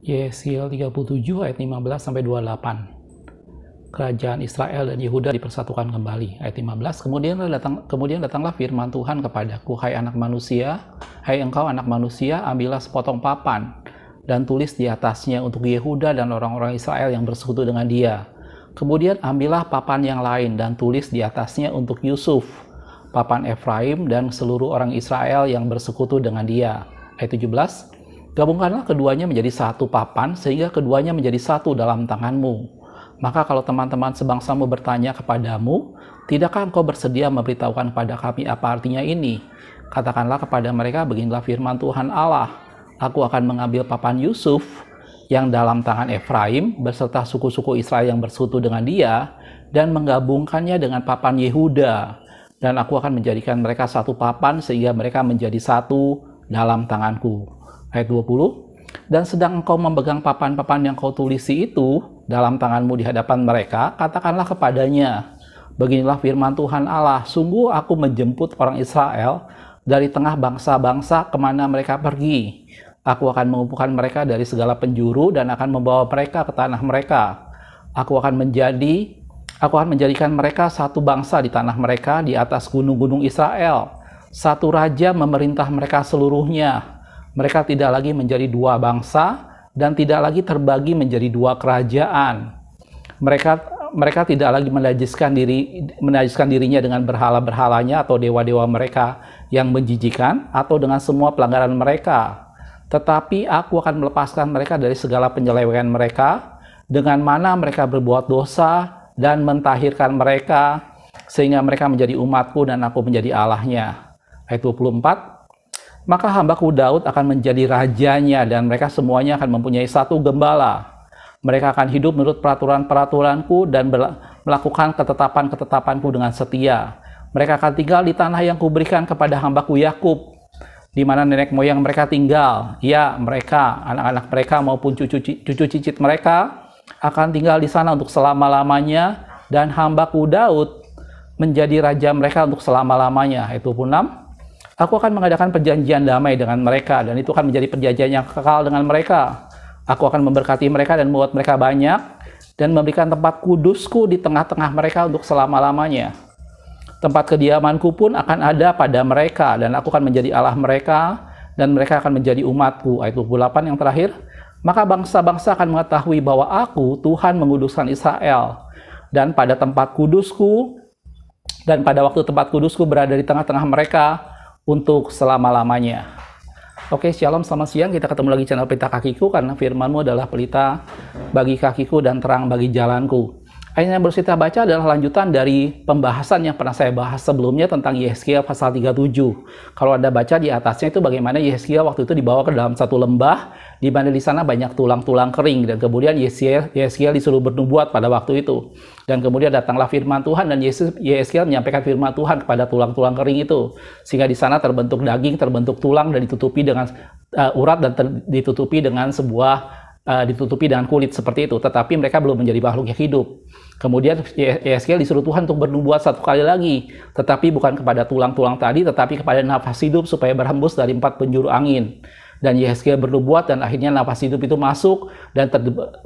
Yesiel 37 ayat 15 sampai 28. Kerajaan Israel dan Yehuda dipersatukan kembali. Ayat 15. Kemudian datang kemudian datanglah firman Tuhan kepadaku, hai anak manusia, hai engkau anak manusia, ambillah sepotong papan dan tulis di atasnya untuk Yehuda dan orang-orang Israel yang bersekutu dengan dia. Kemudian ambillah papan yang lain dan tulis di atasnya untuk Yusuf, papan Efraim dan seluruh orang Israel yang bersekutu dengan dia. Ayat 17. Gabungkanlah keduanya menjadi satu papan sehingga keduanya menjadi satu dalam tanganmu. Maka kalau teman-teman sebangsamu bertanya kepadamu, tidakkah engkau bersedia memberitahukan kepada kami apa artinya ini? Katakanlah kepada mereka beginilah firman Tuhan Allah. Aku akan mengambil papan Yusuf yang dalam tangan Efraim beserta suku-suku Israel yang bersatu dengan dia dan menggabungkannya dengan papan Yehuda dan aku akan menjadikan mereka satu papan sehingga mereka menjadi satu dalam tanganku ayat 20. Dan sedang engkau memegang papan-papan yang kau tulisi itu dalam tanganmu di hadapan mereka, katakanlah kepadanya, beginilah firman Tuhan Allah, sungguh aku menjemput orang Israel dari tengah bangsa-bangsa kemana mereka pergi. Aku akan mengumpulkan mereka dari segala penjuru dan akan membawa mereka ke tanah mereka. Aku akan menjadi Aku akan menjadikan mereka satu bangsa di tanah mereka di atas gunung-gunung Israel. Satu raja memerintah mereka seluruhnya. Mereka tidak lagi menjadi dua bangsa dan tidak lagi terbagi menjadi dua kerajaan. Mereka mereka tidak lagi menajiskan diri menajiskan dirinya dengan berhala-berhalanya atau dewa-dewa mereka yang menjijikan atau dengan semua pelanggaran mereka. Tetapi aku akan melepaskan mereka dari segala penyelewengan mereka dengan mana mereka berbuat dosa dan mentahirkan mereka sehingga mereka menjadi umatku dan aku menjadi Allahnya. Ayat 24, maka hambaku Daud akan menjadi rajanya dan mereka semuanya akan mempunyai satu gembala. Mereka akan hidup menurut peraturan-peraturanku dan melakukan ketetapan-ketetapanku dengan setia. Mereka akan tinggal di tanah yang kuberikan kepada hambaku Yakub, di mana nenek moyang mereka tinggal. Ya, mereka, anak-anak mereka maupun cucu-cucu cicit mereka akan tinggal di sana untuk selama-lamanya dan hambaku Daud menjadi raja mereka untuk selama-lamanya. Itu pun 6. Aku akan mengadakan perjanjian damai dengan mereka dan itu akan menjadi perjanjian yang kekal dengan mereka. Aku akan memberkati mereka dan membuat mereka banyak dan memberikan tempat kudusku di tengah-tengah mereka untuk selama-lamanya. Tempat kediamanku pun akan ada pada mereka dan aku akan menjadi Allah mereka dan mereka akan menjadi umatku. Ayat 28 yang terakhir. Maka bangsa-bangsa akan mengetahui bahwa aku Tuhan menguduskan Israel dan pada tempat kudusku dan pada waktu tempat kudusku berada di tengah-tengah mereka untuk selama-lamanya. Oke, shalom, selamat siang. Kita ketemu lagi channel Pelita Kakiku karena firmanmu adalah pelita bagi kakiku dan terang bagi jalanku. Ayat yang baru kita baca adalah lanjutan dari pembahasan yang pernah saya bahas sebelumnya tentang Yeskia pasal 37. Kalau Anda baca di atasnya itu bagaimana Yeskia waktu itu dibawa ke dalam satu lembah, di mana di sana banyak tulang-tulang kering, dan kemudian Yeskia disuruh bernubuat pada waktu itu. Dan kemudian datanglah firman Tuhan, dan Yeskia menyampaikan firman Tuhan kepada tulang-tulang kering itu. Sehingga di sana terbentuk daging, terbentuk tulang, dan ditutupi dengan uh, urat, dan ditutupi dengan sebuah uh, ditutupi dengan kulit seperti itu, tetapi mereka belum menjadi makhluk yang hidup. Kemudian Yeskiel disuruh Tuhan untuk bernubuat satu kali lagi, tetapi bukan kepada tulang-tulang tadi, tetapi kepada nafas hidup supaya berhembus dari empat penjuru angin. Dan Yeskel bernubuat dan akhirnya nafas hidup itu masuk dan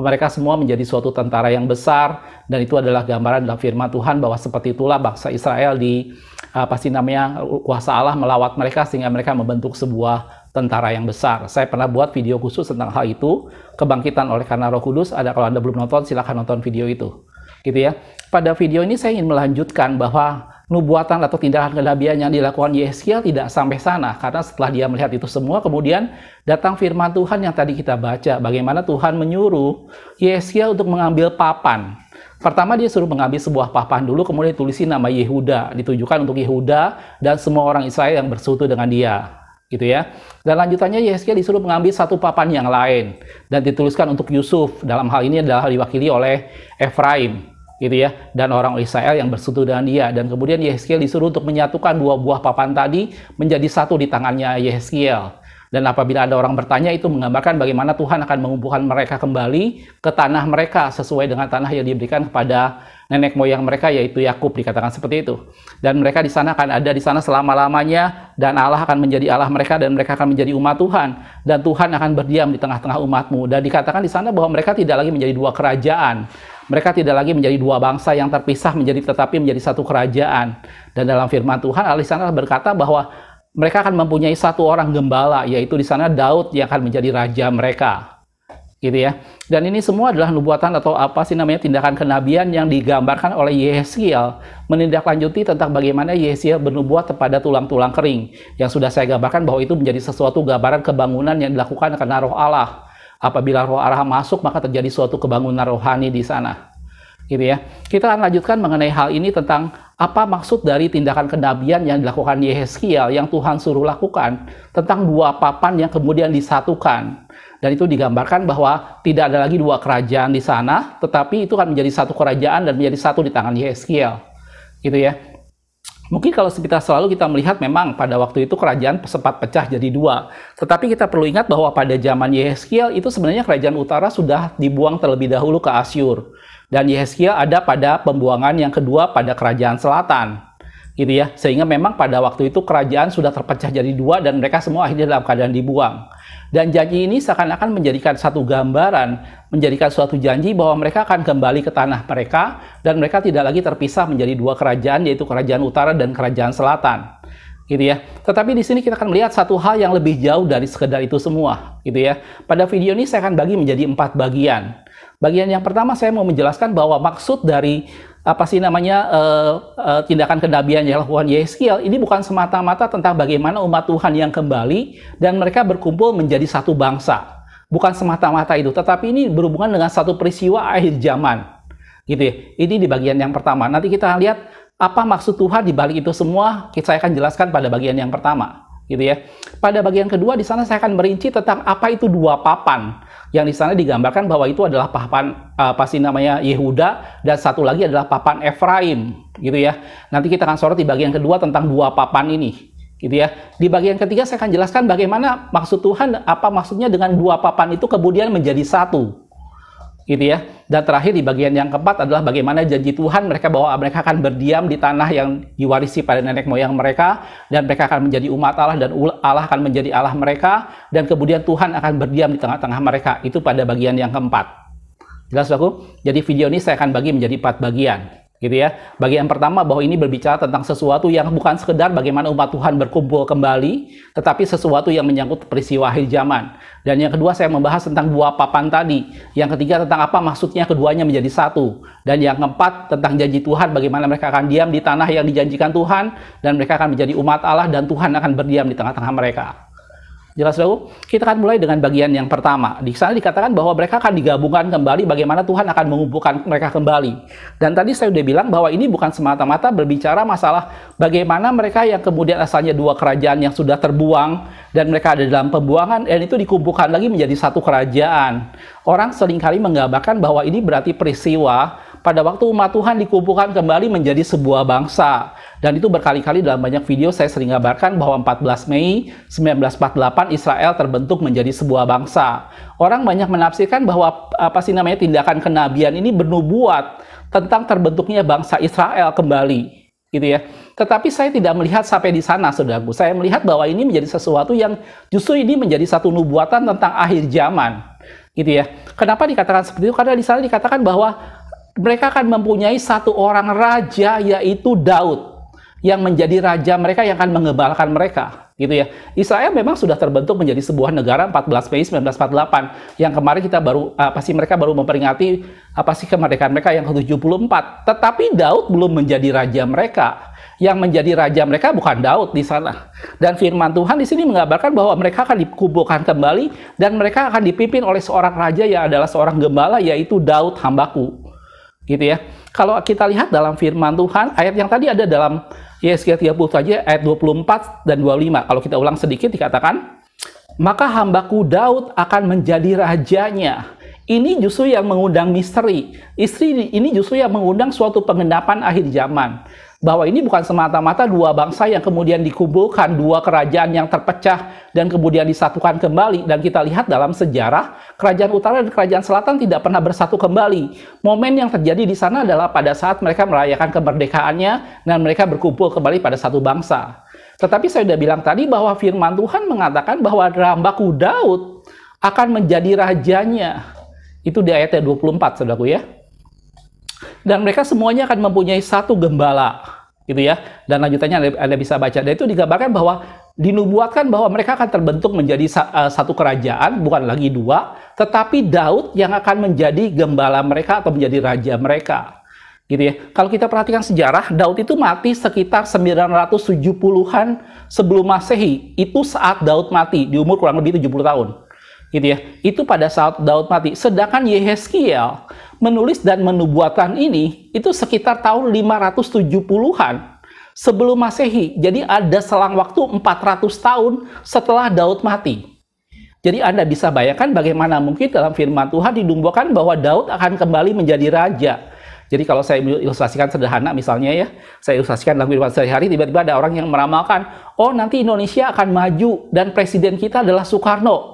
mereka semua menjadi suatu tentara yang besar dan itu adalah gambaran dalam firman Tuhan bahwa seperti itulah bangsa Israel di apa ah, sih namanya kuasa Allah melawat mereka sehingga mereka membentuk sebuah tentara yang besar. Saya pernah buat video khusus tentang hal itu, kebangkitan oleh karena Roh Kudus. Ada kalau Anda belum nonton silahkan nonton video itu. Gitu ya. Pada video ini saya ingin melanjutkan bahwa nubuatan atau tindakan kenabian yang dilakukan Yeskiel tidak sampai sana karena setelah dia melihat itu semua kemudian datang firman Tuhan yang tadi kita baca bagaimana Tuhan menyuruh Yeskiel untuk mengambil papan Pertama dia suruh mengambil sebuah papan dulu, kemudian ditulisin nama Yehuda, ditujukan untuk Yehuda dan semua orang Israel yang bersatu dengan dia, gitu ya. Dan lanjutannya Yeskia disuruh mengambil satu papan yang lain dan dituliskan untuk Yusuf. Dalam hal ini adalah diwakili oleh Efraim, gitu ya, dan orang Israel yang bersatu dengan dia. Dan kemudian Yesaya disuruh untuk menyatukan dua buah papan tadi menjadi satu di tangannya Yesaya. Dan apabila ada orang bertanya, itu menggambarkan bagaimana Tuhan akan mengumpulkan mereka kembali ke tanah mereka sesuai dengan tanah yang diberikan kepada nenek moyang mereka, yaitu Yakub dikatakan seperti itu. Dan mereka di sana akan ada di sana selama-lamanya, dan Allah akan menjadi Allah mereka, dan mereka akan menjadi umat Tuhan. Dan Tuhan akan berdiam di tengah-tengah umatmu. Dan dikatakan di sana bahwa mereka tidak lagi menjadi dua kerajaan, mereka tidak lagi menjadi dua bangsa yang terpisah menjadi tetapi menjadi satu kerajaan. Dan dalam firman Tuhan Allah berkata bahwa mereka akan mempunyai satu orang gembala, yaitu di sana Daud yang akan menjadi raja mereka. Gitu ya. Dan ini semua adalah nubuatan atau apa sih namanya tindakan kenabian yang digambarkan oleh Yeskiel menindaklanjuti tentang bagaimana Yeskiel bernubuat kepada tulang-tulang kering yang sudah saya gambarkan bahwa itu menjadi sesuatu gambaran kebangunan yang dilakukan karena roh Allah. Apabila roh Allah masuk maka terjadi suatu kebangunan rohani di sana. Gitu ya. Kita akan lanjutkan mengenai hal ini tentang apa maksud dari tindakan kenabian yang dilakukan Yehezkiel yang Tuhan suruh lakukan tentang dua papan yang kemudian disatukan. Dan itu digambarkan bahwa tidak ada lagi dua kerajaan di sana, tetapi itu akan menjadi satu kerajaan dan menjadi satu di tangan Yehezkiel. Gitu ya. Mungkin kalau kita selalu kita melihat memang pada waktu itu kerajaan sempat pecah jadi dua. Tetapi kita perlu ingat bahwa pada zaman Yehezkiel itu sebenarnya kerajaan utara sudah dibuang terlebih dahulu ke Asyur. Dan Yehezkiel ada pada pembuangan yang kedua pada kerajaan selatan. Gitu ya. Sehingga memang pada waktu itu kerajaan sudah terpecah jadi dua dan mereka semua akhirnya dalam keadaan dibuang. Dan janji ini seakan-akan menjadikan satu gambaran, menjadikan suatu janji bahwa mereka akan kembali ke tanah mereka dan mereka tidak lagi terpisah menjadi dua kerajaan yaitu kerajaan utara dan kerajaan selatan gitu ya. Tetapi di sini kita akan melihat satu hal yang lebih jauh dari sekedar itu semua, gitu ya. Pada video ini saya akan bagi menjadi empat bagian. Bagian yang pertama saya mau menjelaskan bahwa maksud dari apa sih namanya uh, uh, tindakan kenabian dilakukan Yeskiel ini bukan semata-mata tentang bagaimana umat Tuhan yang kembali dan mereka berkumpul menjadi satu bangsa. Bukan semata-mata itu, tetapi ini berhubungan dengan satu peristiwa akhir zaman. Gitu ya. Ini di bagian yang pertama. Nanti kita lihat apa maksud Tuhan di balik itu semua, kita akan jelaskan pada bagian yang pertama, gitu ya. Pada bagian kedua di sana saya akan merinci tentang apa itu dua papan yang di sana digambarkan bahwa itu adalah papan uh, eh, pasti namanya Yehuda dan satu lagi adalah papan Efraim gitu ya. Nanti kita akan sorot di bagian kedua tentang dua papan ini gitu ya. Di bagian ketiga saya akan jelaskan bagaimana maksud Tuhan apa maksudnya dengan dua papan itu kemudian menjadi satu gitu ya. Dan terakhir di bagian yang keempat adalah bagaimana janji Tuhan mereka bahwa mereka akan berdiam di tanah yang diwarisi pada nenek moyang mereka dan mereka akan menjadi umat Allah dan Allah akan menjadi Allah mereka dan kemudian Tuhan akan berdiam di tengah-tengah mereka. Itu pada bagian yang keempat. Jelas aku? Jadi video ini saya akan bagi menjadi empat bagian gitu ya. Bagian pertama bahwa ini berbicara tentang sesuatu yang bukan sekedar bagaimana umat Tuhan berkumpul kembali, tetapi sesuatu yang menyangkut peristiwa akhir zaman. Dan yang kedua saya membahas tentang dua papan tadi. Yang ketiga tentang apa maksudnya keduanya menjadi satu. Dan yang keempat tentang janji Tuhan bagaimana mereka akan diam di tanah yang dijanjikan Tuhan dan mereka akan menjadi umat Allah dan Tuhan akan berdiam di tengah-tengah mereka. Jelas dulu? Kita akan mulai dengan bagian yang pertama. Di sana dikatakan bahwa mereka akan digabungkan kembali bagaimana Tuhan akan mengumpulkan mereka kembali. Dan tadi saya sudah bilang bahwa ini bukan semata-mata berbicara masalah bagaimana mereka yang kemudian asalnya dua kerajaan yang sudah terbuang dan mereka ada dalam pembuangan dan itu dikumpulkan lagi menjadi satu kerajaan. Orang seringkali menggambarkan bahwa ini berarti peristiwa pada waktu umat Tuhan dikumpulkan kembali menjadi sebuah bangsa. Dan itu berkali-kali dalam banyak video saya sering gambarkan bahwa 14 Mei 1948 Israel terbentuk menjadi sebuah bangsa. Orang banyak menafsirkan bahwa apa sih namanya tindakan kenabian ini bernubuat tentang terbentuknya bangsa Israel kembali gitu ya. Tetapi saya tidak melihat sampai di sana, saudaraku. Saya melihat bahwa ini menjadi sesuatu yang justru ini menjadi satu nubuatan tentang akhir zaman, gitu ya. Kenapa dikatakan seperti itu? Karena di sana dikatakan bahwa mereka akan mempunyai satu orang raja yaitu Daud yang menjadi raja mereka yang akan mengebalkan mereka gitu ya. Israel memang sudah terbentuk menjadi sebuah negara 14 Mei 1948 yang kemarin kita baru apa sih mereka baru memperingati apa sih kemerdekaan mereka yang ke-74. Tetapi Daud belum menjadi raja mereka. Yang menjadi raja mereka bukan Daud di sana. Dan firman Tuhan di sini mengabarkan bahwa mereka akan dikumpulkan kembali dan mereka akan dipimpin oleh seorang raja yang adalah seorang gembala yaitu Daud hambaku gitu ya. Kalau kita lihat dalam firman Tuhan, ayat yang tadi ada dalam Yesaya 30 saja ayat 24 dan 25. Kalau kita ulang sedikit dikatakan, maka hambaku Daud akan menjadi rajanya ini justru yang mengundang misteri. Istri ini justru yang mengundang suatu pengendapan akhir zaman. Bahwa ini bukan semata-mata dua bangsa yang kemudian dikumpulkan, dua kerajaan yang terpecah dan kemudian disatukan kembali. Dan kita lihat dalam sejarah, kerajaan utara dan kerajaan selatan tidak pernah bersatu kembali. Momen yang terjadi di sana adalah pada saat mereka merayakan kemerdekaannya dan mereka berkumpul kembali pada satu bangsa. Tetapi saya sudah bilang tadi bahwa firman Tuhan mengatakan bahwa rambaku Daud akan menjadi rajanya. Itu di ayat 24, saudaraku ya. Dan mereka semuanya akan mempunyai satu gembala, gitu ya. Dan lanjutannya Anda bisa baca. Dan itu digambarkan bahwa dinubuatkan bahwa mereka akan terbentuk menjadi eh, satu kerajaan, bukan lagi dua, tetapi Daud yang akan menjadi gembala mereka atau menjadi raja mereka. Gitu ya. Kalau kita perhatikan sejarah, Daud itu mati sekitar 970-an sebelum Masehi. Itu saat Daud mati di umur kurang lebih 70 tahun gitu ya. Itu pada saat Daud mati. Sedangkan Yeheskiel menulis dan menubuatkan ini itu sekitar tahun 570-an sebelum Masehi. Jadi ada selang waktu 400 tahun setelah Daud mati. Jadi Anda bisa bayangkan bagaimana mungkin dalam firman Tuhan didumbuhkan bahwa Daud akan kembali menjadi raja. Jadi kalau saya ilustrasikan sederhana misalnya ya, saya ilustrasikan dalam kehidupan sehari-hari, tiba-tiba ada orang yang meramalkan, oh nanti Indonesia akan maju dan presiden kita adalah Soekarno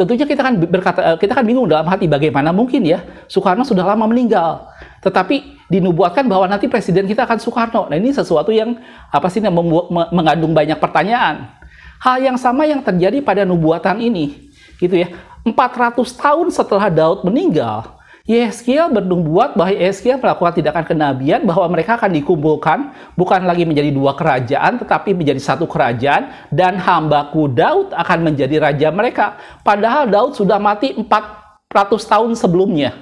Tentunya kita kan berkata eh, kita kan bingung dalam hati bagaimana mungkin ya Soekarno sudah lama meninggal, tetapi dinubuatkan bahwa nanti presiden kita akan Soekarno. Nah ini sesuatu yang apa sih yang membuat, mengandung banyak pertanyaan. Hal yang sama yang terjadi pada nubuatan ini, gitu ya. 400 tahun setelah Daud meninggal, Yeskiel bernubuat bahwa Yeskiel melakukan tindakan kenabian bahwa mereka akan dikumpulkan bukan lagi menjadi dua kerajaan tetapi menjadi satu kerajaan dan hambaku Daud akan menjadi raja mereka. Padahal Daud sudah mati 400 tahun sebelumnya.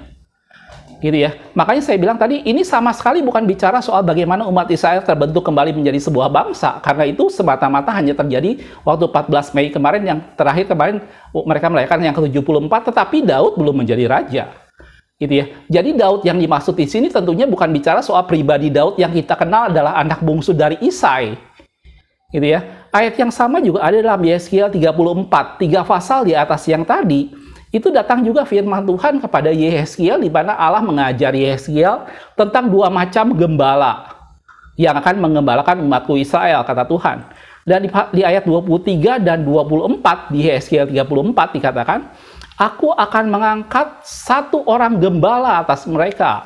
Gitu ya. Makanya saya bilang tadi ini sama sekali bukan bicara soal bagaimana umat Israel terbentuk kembali menjadi sebuah bangsa karena itu semata-mata hanya terjadi waktu 14 Mei kemarin yang terakhir kemarin mereka merayakan yang ke-74 tetapi Daud belum menjadi raja gitu ya. Jadi Daud yang dimaksud di sini tentunya bukan bicara soal pribadi Daud yang kita kenal adalah anak bungsu dari Isai. Gitu ya. Ayat yang sama juga ada dalam Yeskiel 34, tiga pasal di atas yang tadi. Itu datang juga firman Tuhan kepada Yeskiel di mana Allah mengajar Yeskiel tentang dua macam gembala yang akan mengembalakan umatku Israel kata Tuhan. Dan di, di ayat 23 dan 24 di Yeskiel 34 dikatakan, Aku akan mengangkat satu orang gembala atas mereka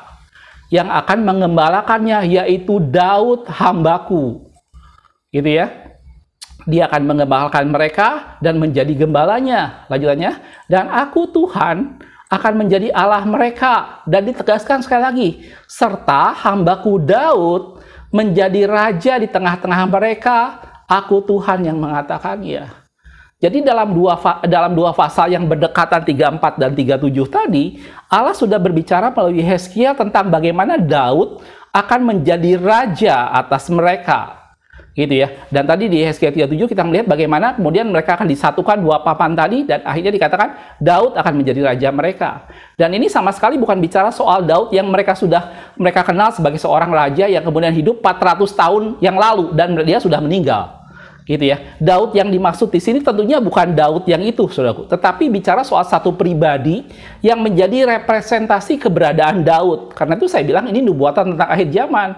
yang akan mengembalakannya yaitu Daud hambaku. Gitu ya. Dia akan mengembalakan mereka dan menjadi gembalanya. Lanjutannya, dan aku Tuhan akan menjadi Allah mereka dan ditegaskan sekali lagi serta hambaku Daud menjadi raja di tengah-tengah mereka aku Tuhan yang mengatakan ya. Jadi dalam dua dalam dua fasa yang berdekatan 34 dan 37 tadi, Allah sudah berbicara melalui Heskia tentang bagaimana Daud akan menjadi raja atas mereka. Gitu ya. Dan tadi di Heskia 37 kita melihat bagaimana kemudian mereka akan disatukan dua papan tadi dan akhirnya dikatakan Daud akan menjadi raja mereka. Dan ini sama sekali bukan bicara soal Daud yang mereka sudah mereka kenal sebagai seorang raja yang kemudian hidup 400 tahun yang lalu dan dia sudah meninggal gitu ya. Daud yang dimaksud di sini tentunya bukan Daud yang itu, saudaraku, tetapi bicara soal satu pribadi yang menjadi representasi keberadaan Daud. Karena itu saya bilang ini nubuatan tentang akhir zaman.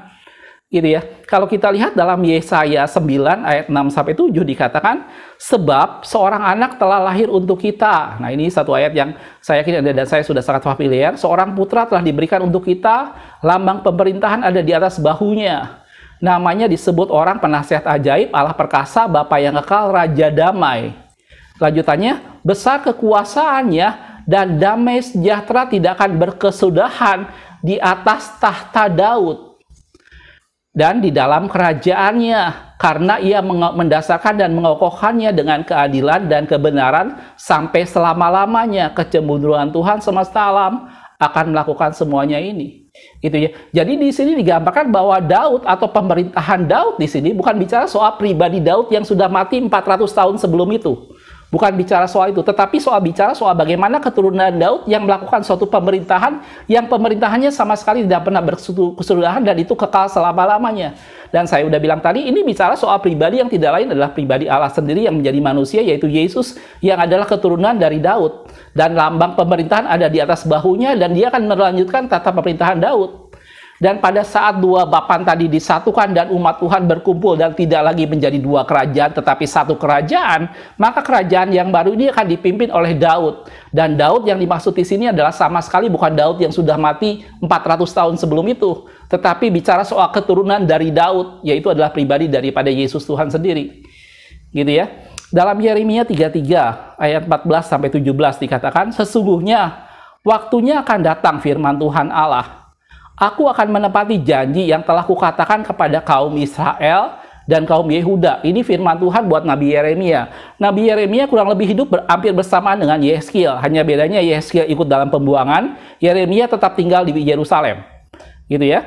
Gitu ya. Kalau kita lihat dalam Yesaya 9 ayat 6 sampai 7 dikatakan sebab seorang anak telah lahir untuk kita. Nah, ini satu ayat yang saya yakin Anda dan saya sudah sangat familiar. Seorang putra telah diberikan untuk kita, lambang pemerintahan ada di atas bahunya Namanya disebut orang penasihat ajaib, Allah perkasa, Bapak yang kekal, Raja damai. Lanjutannya, besar kekuasaannya dan damai sejahtera tidak akan berkesudahan di atas tahta Daud dan di dalam kerajaannya karena ia mendasarkan dan mengokohkannya dengan keadilan dan kebenaran sampai selama-lamanya kecemburuan Tuhan semesta alam akan melakukan semuanya ini gitu ya. Jadi di sini digambarkan bahwa Daud atau pemerintahan Daud di sini bukan bicara soal pribadi Daud yang sudah mati 400 tahun sebelum itu. Bukan bicara soal itu, tetapi soal bicara soal bagaimana keturunan Daud yang melakukan suatu pemerintahan yang pemerintahannya sama sekali tidak pernah berkesudahan dan itu kekal selama-lamanya. Dan saya udah bilang tadi, ini bicara soal pribadi yang tidak lain adalah pribadi Allah sendiri yang menjadi manusia, yaitu Yesus yang adalah keturunan dari Daud. Dan lambang pemerintahan ada di atas bahunya dan dia akan melanjutkan tata pemerintahan Daud. Dan pada saat dua bapan tadi disatukan dan umat Tuhan berkumpul dan tidak lagi menjadi dua kerajaan tetapi satu kerajaan, maka kerajaan yang baru ini akan dipimpin oleh Daud. Dan Daud yang dimaksud di sini adalah sama sekali bukan Daud yang sudah mati 400 tahun sebelum itu, tetapi bicara soal keturunan dari Daud, yaitu adalah pribadi daripada Yesus Tuhan sendiri. Gitu ya. Dalam Yeremia 33 ayat 14 sampai 17 dikatakan, sesungguhnya waktunya akan datang firman Tuhan Allah Aku akan menepati janji yang telah kukatakan kepada kaum Israel dan kaum Yehuda. Ini firman Tuhan buat Nabi Yeremia. Nabi Yeremia kurang lebih hidup hampir bersamaan dengan Yeskiel. Hanya bedanya Yeskiel ikut dalam pembuangan, Yeremia tetap tinggal di Yerusalem. Gitu ya.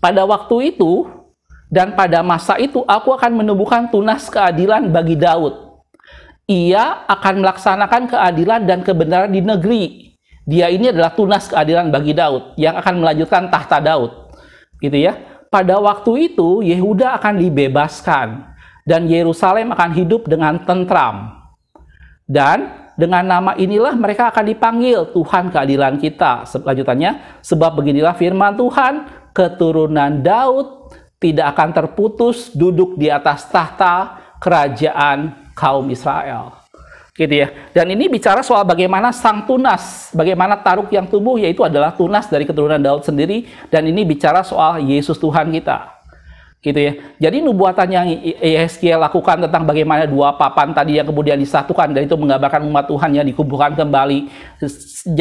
Pada waktu itu dan pada masa itu aku akan menumbuhkan tunas keadilan bagi Daud. Ia akan melaksanakan keadilan dan kebenaran di negeri dia ini adalah tunas keadilan bagi Daud yang akan melanjutkan tahta Daud. Gitu ya. Pada waktu itu Yehuda akan dibebaskan dan Yerusalem akan hidup dengan tentram. Dan dengan nama inilah mereka akan dipanggil Tuhan keadilan kita. Selanjutnya sebab beginilah firman Tuhan, keturunan Daud tidak akan terputus duduk di atas tahta kerajaan kaum Israel gitu ya. Dan ini bicara soal bagaimana sang tunas, bagaimana taruk yang tumbuh yaitu adalah tunas dari keturunan Daud sendiri dan ini bicara soal Yesus Tuhan kita gitu ya. Jadi nubuatan yang Yeskiel lakukan tentang bagaimana dua papan tadi yang kemudian disatukan dan itu menggambarkan umat Tuhan yang dikuburkan kembali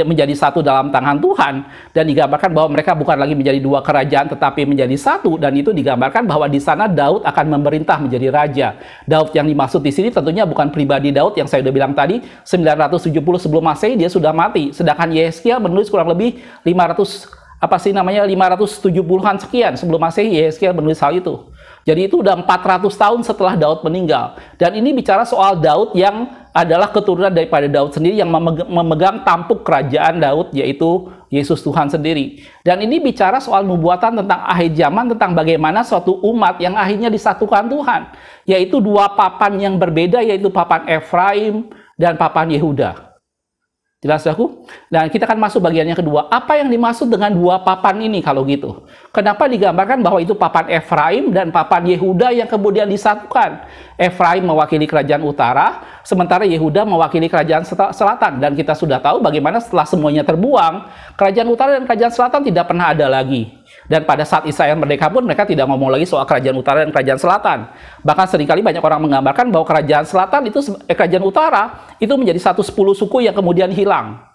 menjadi satu dalam tangan Tuhan dan digambarkan bahwa mereka bukan lagi menjadi dua kerajaan tetapi menjadi satu dan itu digambarkan bahwa di sana Daud akan memerintah menjadi raja. Daud yang dimaksud di sini tentunya bukan pribadi Daud yang saya sudah bilang tadi 970 sebelum Masehi dia sudah mati sedangkan Yeskia menulis kurang lebih 500 apa sih namanya 570-an sekian sebelum Masehi Yeskiel menulis hal itu. Jadi itu udah 400 tahun setelah Daud meninggal. Dan ini bicara soal Daud yang adalah keturunan daripada Daud sendiri yang memegang tampuk kerajaan Daud yaitu Yesus Tuhan sendiri. Dan ini bicara soal nubuatan tentang akhir zaman tentang bagaimana suatu umat yang akhirnya disatukan Tuhan, yaitu dua papan yang berbeda yaitu papan Efraim dan papan Yehuda. Jelas ya, aku? Dan kita akan masuk bagian yang kedua. Apa yang dimaksud dengan dua papan ini kalau gitu? Kenapa digambarkan bahwa itu papan Efraim dan papan Yehuda yang kemudian disatukan? Efraim mewakili kerajaan utara, sementara Yehuda mewakili kerajaan selatan. Dan kita sudah tahu bagaimana setelah semuanya terbuang, kerajaan utara dan kerajaan selatan tidak pernah ada lagi. Dan pada saat Israel merdeka pun mereka tidak ngomong lagi soal kerajaan utara dan kerajaan selatan. Bahkan seringkali banyak orang menggambarkan bahwa kerajaan selatan itu, eh, kerajaan utara itu menjadi satu sepuluh suku yang kemudian hilang.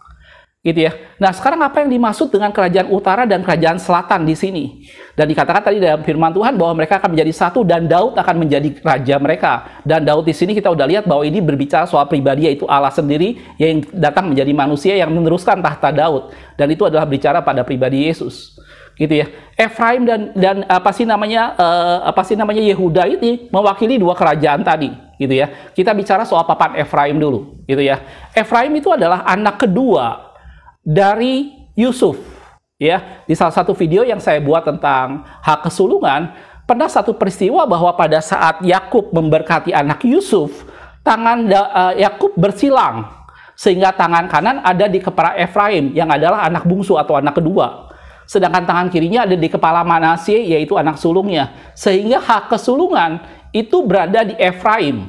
Gitu ya. Nah, sekarang apa yang dimaksud dengan kerajaan utara dan kerajaan selatan di sini? Dan dikatakan tadi dalam firman Tuhan bahwa mereka akan menjadi satu dan Daud akan menjadi raja mereka. Dan Daud di sini kita udah lihat bahwa ini berbicara soal pribadi yaitu Allah sendiri yang datang menjadi manusia yang meneruskan tahta Daud. Dan itu adalah bicara pada pribadi Yesus gitu ya. Efraim dan dan apa sih namanya uh, apa sih namanya Yehuda ini mewakili dua kerajaan tadi, gitu ya. Kita bicara soal papan Efraim dulu, gitu ya. Efraim itu adalah anak kedua dari Yusuf. Ya, di salah satu video yang saya buat tentang hak kesulungan, pernah satu peristiwa bahwa pada saat Yakub memberkati anak Yusuf, tangan uh, Yakub bersilang sehingga tangan kanan ada di kepala Efraim yang adalah anak bungsu atau anak kedua sedangkan tangan kirinya ada di kepala Manasye yaitu anak sulungnya sehingga hak kesulungan itu berada di Efraim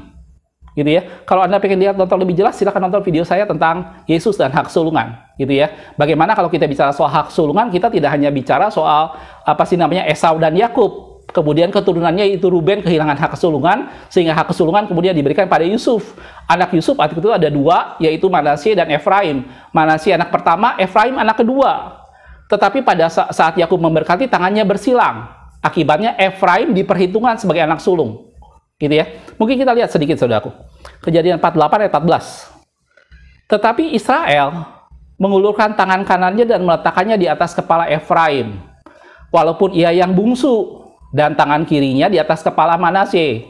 gitu ya. Kalau Anda pengen lihat nonton lebih jelas, silahkan nonton video saya tentang Yesus dan hak sulungan, gitu ya. Bagaimana kalau kita bicara soal hak sulungan, kita tidak hanya bicara soal apa sih namanya Esau dan Yakub. Kemudian keturunannya itu Ruben kehilangan hak kesulungan, sehingga hak kesulungan kemudian diberikan pada Yusuf. Anak Yusuf waktu itu ada dua, yaitu Manasye dan Efraim. Manasye anak pertama, Efraim anak kedua. Tetapi pada saat Yakub memberkati, tangannya bersilang. Akibatnya Efraim diperhitungkan sebagai anak sulung. Gitu ya. Mungkin kita lihat sedikit saudaraku. Kejadian 48 ayat 14. Tetapi Israel mengulurkan tangan kanannya dan meletakkannya di atas kepala Efraim. Walaupun ia yang bungsu dan tangan kirinya di atas kepala Manasye.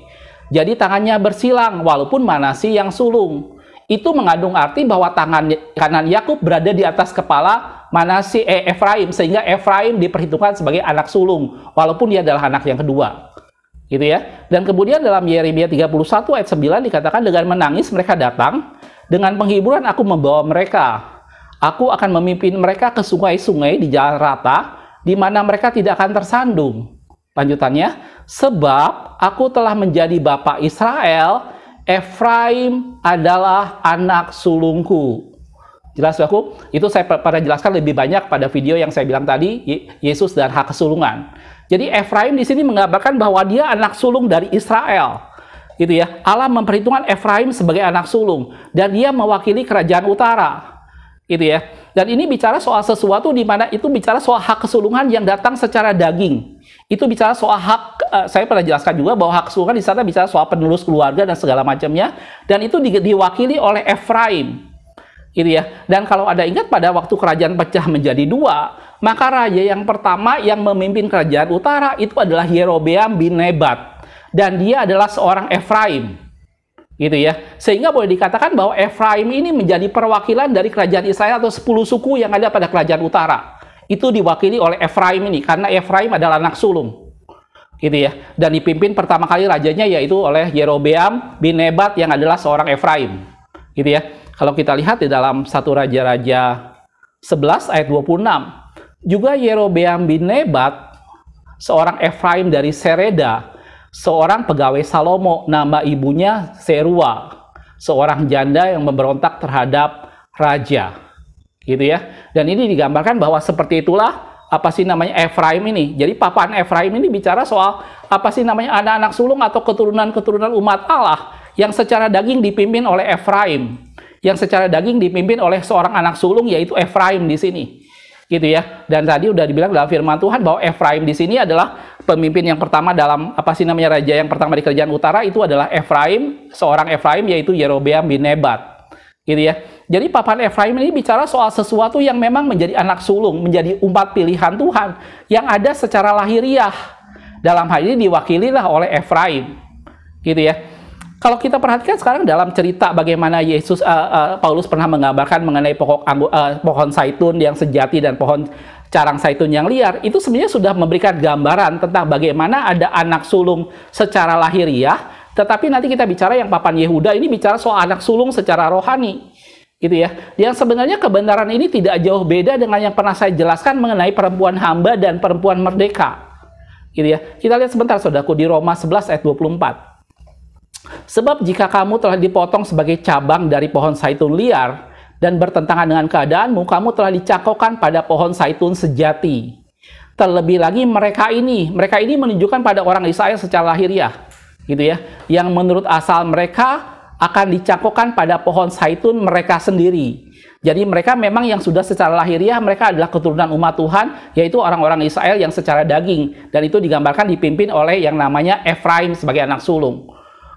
Jadi tangannya bersilang walaupun Manasye yang sulung. Itu mengandung arti bahwa tangan kanan Yakub berada di atas kepala Manasye eh, Efraim sehingga Efraim diperhitungkan sebagai anak sulung walaupun dia adalah anak yang kedua gitu ya. Dan kemudian dalam Yeremia 31 ayat 9 dikatakan dengan menangis mereka datang, dengan penghiburan aku membawa mereka. Aku akan memimpin mereka ke sungai-sungai di jalan rata, di mana mereka tidak akan tersandung. Lanjutannya, sebab aku telah menjadi bapa Israel, Efraim adalah anak sulungku. Jelas aku, itu saya pernah jelaskan lebih banyak pada video yang saya bilang tadi, Yesus dan hak kesulungan. Jadi Efraim di sini menggambarkan bahwa dia anak sulung dari Israel. Gitu ya. Allah memperhitungkan Efraim sebagai anak sulung dan dia mewakili kerajaan utara. Gitu ya. Dan ini bicara soal sesuatu di mana itu bicara soal hak kesulungan yang datang secara daging. Itu bicara soal hak eh, saya pernah jelaskan juga bahwa hak kesulungan di sana bicara soal penerus keluarga dan segala macamnya dan itu diwakili oleh Efraim. Gitu ya. Dan kalau ada ingat pada waktu kerajaan pecah menjadi dua, maka raja yang pertama yang memimpin kerajaan utara itu adalah Yerobeam bin Nebat dan dia adalah seorang Efraim. Gitu ya. Sehingga boleh dikatakan bahwa Efraim ini menjadi perwakilan dari kerajaan Israel atau 10 suku yang ada pada kerajaan utara. Itu diwakili oleh Efraim ini karena Efraim adalah anak sulung gitu ya. Dan dipimpin pertama kali rajanya yaitu oleh Yerobeam bin Nebat yang adalah seorang Efraim. Gitu ya. Kalau kita lihat di dalam satu raja-raja 11 ayat 26 juga Yerobeam bin Nebat, seorang Efraim dari Sereda, seorang pegawai Salomo, nama ibunya Serua, seorang janda yang memberontak terhadap raja. Gitu ya. Dan ini digambarkan bahwa seperti itulah apa sih namanya Efraim ini. Jadi papan Efraim ini bicara soal apa sih namanya anak-anak sulung atau keturunan-keturunan umat Allah yang secara daging dipimpin oleh Efraim, yang secara daging dipimpin oleh seorang anak sulung yaitu Efraim di sini gitu ya. Dan tadi udah dibilang dalam firman Tuhan bahwa Efraim di sini adalah pemimpin yang pertama dalam apa sih namanya raja yang pertama di kerajaan utara itu adalah Efraim, seorang Efraim yaitu Yerobeam bin Nebat. Gitu ya. Jadi papan Efraim ini bicara soal sesuatu yang memang menjadi anak sulung, menjadi umat pilihan Tuhan yang ada secara lahiriah. Dalam hal ini diwakililah oleh Efraim. Gitu ya kalau kita perhatikan sekarang dalam cerita bagaimana Yesus uh, uh, Paulus pernah menggambarkan mengenai pokok uh, pohon saitun eh, yang sejati dan pohon carang saitun yang liar itu sebenarnya sudah memberikan gambaran tentang bagaimana ada anak sulung secara lahiriah tetapi nanti kita bicara yang papan Yehuda ini bicara soal anak sulung secara rohani gitu ya. Yang sebenarnya kebenaran ini tidak jauh beda dengan yang pernah saya jelaskan mengenai perempuan hamba dan perempuan merdeka. Gitu ya. Kita lihat sebentar Saudaraku di Roma 11 ayat 24. Sebab jika kamu telah dipotong sebagai cabang dari pohon saitun liar dan bertentangan dengan keadaanmu, kamu telah dicakokkan pada pohon saitun sejati. Terlebih lagi mereka ini, mereka ini menunjukkan pada orang Israel secara lahiriah, gitu ya, yang menurut asal mereka akan dicakokkan pada pohon saitun mereka sendiri. Jadi mereka memang yang sudah secara lahiriah mereka adalah keturunan umat Tuhan yaitu orang-orang Israel yang secara daging dan itu digambarkan dipimpin oleh yang namanya Efraim sebagai anak sulung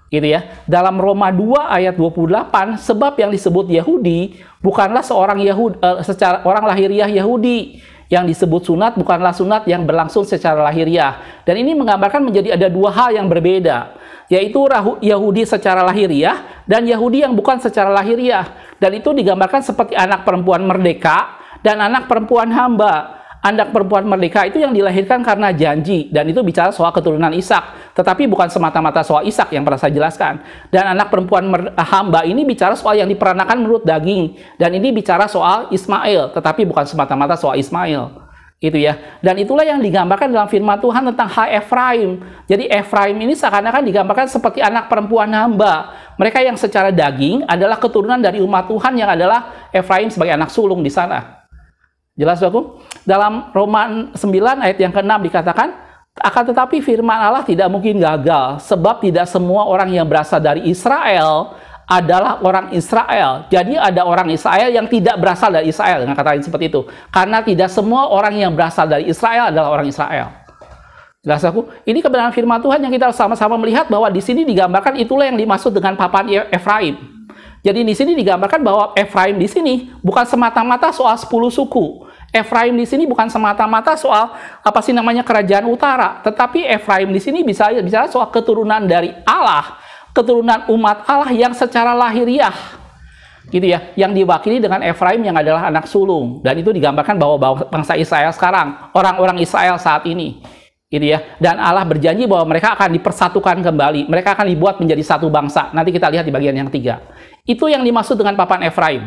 gitu ya. Dalam Roma 2 ayat 28, sebab yang disebut Yahudi bukanlah seorang Yahudi uh, eh, secara orang lahiriah Yahudi yang disebut sunat bukanlah sunat yang berlangsung secara lahiriah. Dan ini menggambarkan menjadi ada dua hal yang berbeda, yaitu Yahudi secara lahiriah dan Yahudi yang bukan secara lahiriah. Dan itu digambarkan seperti anak perempuan merdeka dan anak perempuan hamba. Anak perempuan merdeka itu yang dilahirkan karena janji dan itu bicara soal keturunan Ishak, tetapi bukan semata-mata soal Ishak yang pernah saya jelaskan. Dan anak perempuan eh, hamba ini bicara soal yang diperanakan menurut daging dan ini bicara soal Ismail, tetapi bukan semata-mata soal Ismail itu ya. Dan itulah yang digambarkan dalam firman Tuhan tentang hal Efraim. Jadi Efraim ini seakan-akan digambarkan seperti anak perempuan hamba. Mereka yang secara daging adalah keturunan dari umat Tuhan yang adalah Efraim sebagai anak sulung di sana. Jelas aku Dalam Roma 9 ayat yang ke-6 dikatakan, akan tetapi firman Allah tidak mungkin gagal, sebab tidak semua orang yang berasal dari Israel adalah orang Israel. Jadi ada orang Israel yang tidak berasal dari Israel, dengan kata seperti itu. Karena tidak semua orang yang berasal dari Israel adalah orang Israel. Jelas aku? Ini kebenaran firman Tuhan yang kita sama-sama melihat bahwa di sini digambarkan itulah yang dimaksud dengan papan e- Efraim. Jadi di sini digambarkan bahwa Efraim di sini bukan semata-mata soal 10 suku. Efraim di sini bukan semata-mata soal apa sih namanya kerajaan utara, tetapi Efraim di sini bisa bicara soal keturunan dari Allah, keturunan umat Allah yang secara lahiriah gitu ya, yang diwakili dengan Efraim yang adalah anak sulung dan itu digambarkan bahwa bangsa Israel sekarang, orang-orang Israel saat ini ini gitu ya. Dan Allah berjanji bahwa mereka akan dipersatukan kembali, mereka akan dibuat menjadi satu bangsa. Nanti kita lihat di bagian yang tiga. Itu yang dimaksud dengan papan Efraim.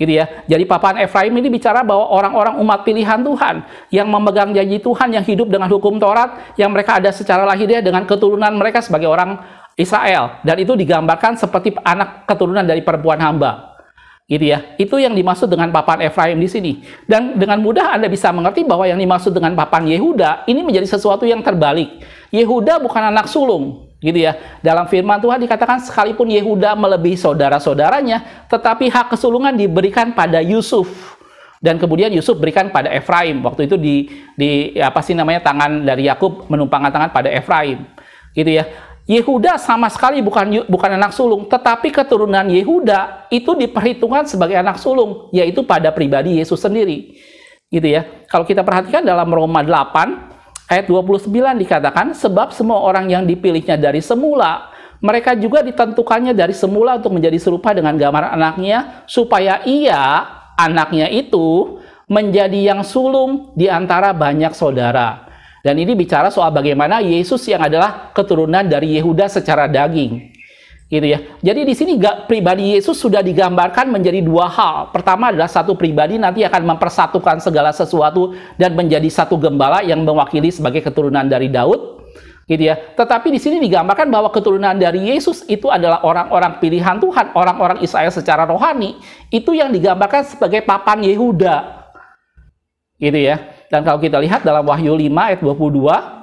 Gitu ya. Jadi papan Efraim ini bicara bahwa orang-orang umat pilihan Tuhan yang memegang janji Tuhan yang hidup dengan hukum Taurat yang mereka ada secara lahiriah ya dengan keturunan mereka sebagai orang Israel dan itu digambarkan seperti anak keturunan dari perempuan hamba Gitu ya. Itu yang dimaksud dengan papan Efraim di sini. Dan dengan mudah Anda bisa mengerti bahwa yang dimaksud dengan papan Yehuda ini menjadi sesuatu yang terbalik. Yehuda bukan anak sulung, gitu ya. Dalam firman Tuhan dikatakan sekalipun Yehuda melebihi saudara-saudaranya, tetapi hak kesulungan diberikan pada Yusuf dan kemudian Yusuf berikan pada Efraim waktu itu di di apa sih namanya tangan dari Yakub menumpangkan tangan pada Efraim gitu ya Yehuda sama sekali bukan bukan anak sulung, tetapi keturunan Yehuda itu diperhitungkan sebagai anak sulung, yaitu pada pribadi Yesus sendiri. Gitu ya. Kalau kita perhatikan dalam Roma 8 ayat 29 dikatakan sebab semua orang yang dipilihnya dari semula mereka juga ditentukannya dari semula untuk menjadi serupa dengan gambar anaknya supaya ia anaknya itu menjadi yang sulung di antara banyak saudara. Dan ini bicara soal bagaimana Yesus yang adalah keturunan dari Yehuda secara daging. Gitu ya. Jadi di sini pribadi Yesus sudah digambarkan menjadi dua hal. Pertama adalah satu pribadi nanti akan mempersatukan segala sesuatu dan menjadi satu gembala yang mewakili sebagai keturunan dari Daud. Gitu ya. Tetapi di sini digambarkan bahwa keturunan dari Yesus itu adalah orang-orang pilihan Tuhan, orang-orang Israel secara rohani. Itu yang digambarkan sebagai papan Yehuda. Gitu ya. Dan kalau kita lihat dalam Wahyu 5 ayat 22,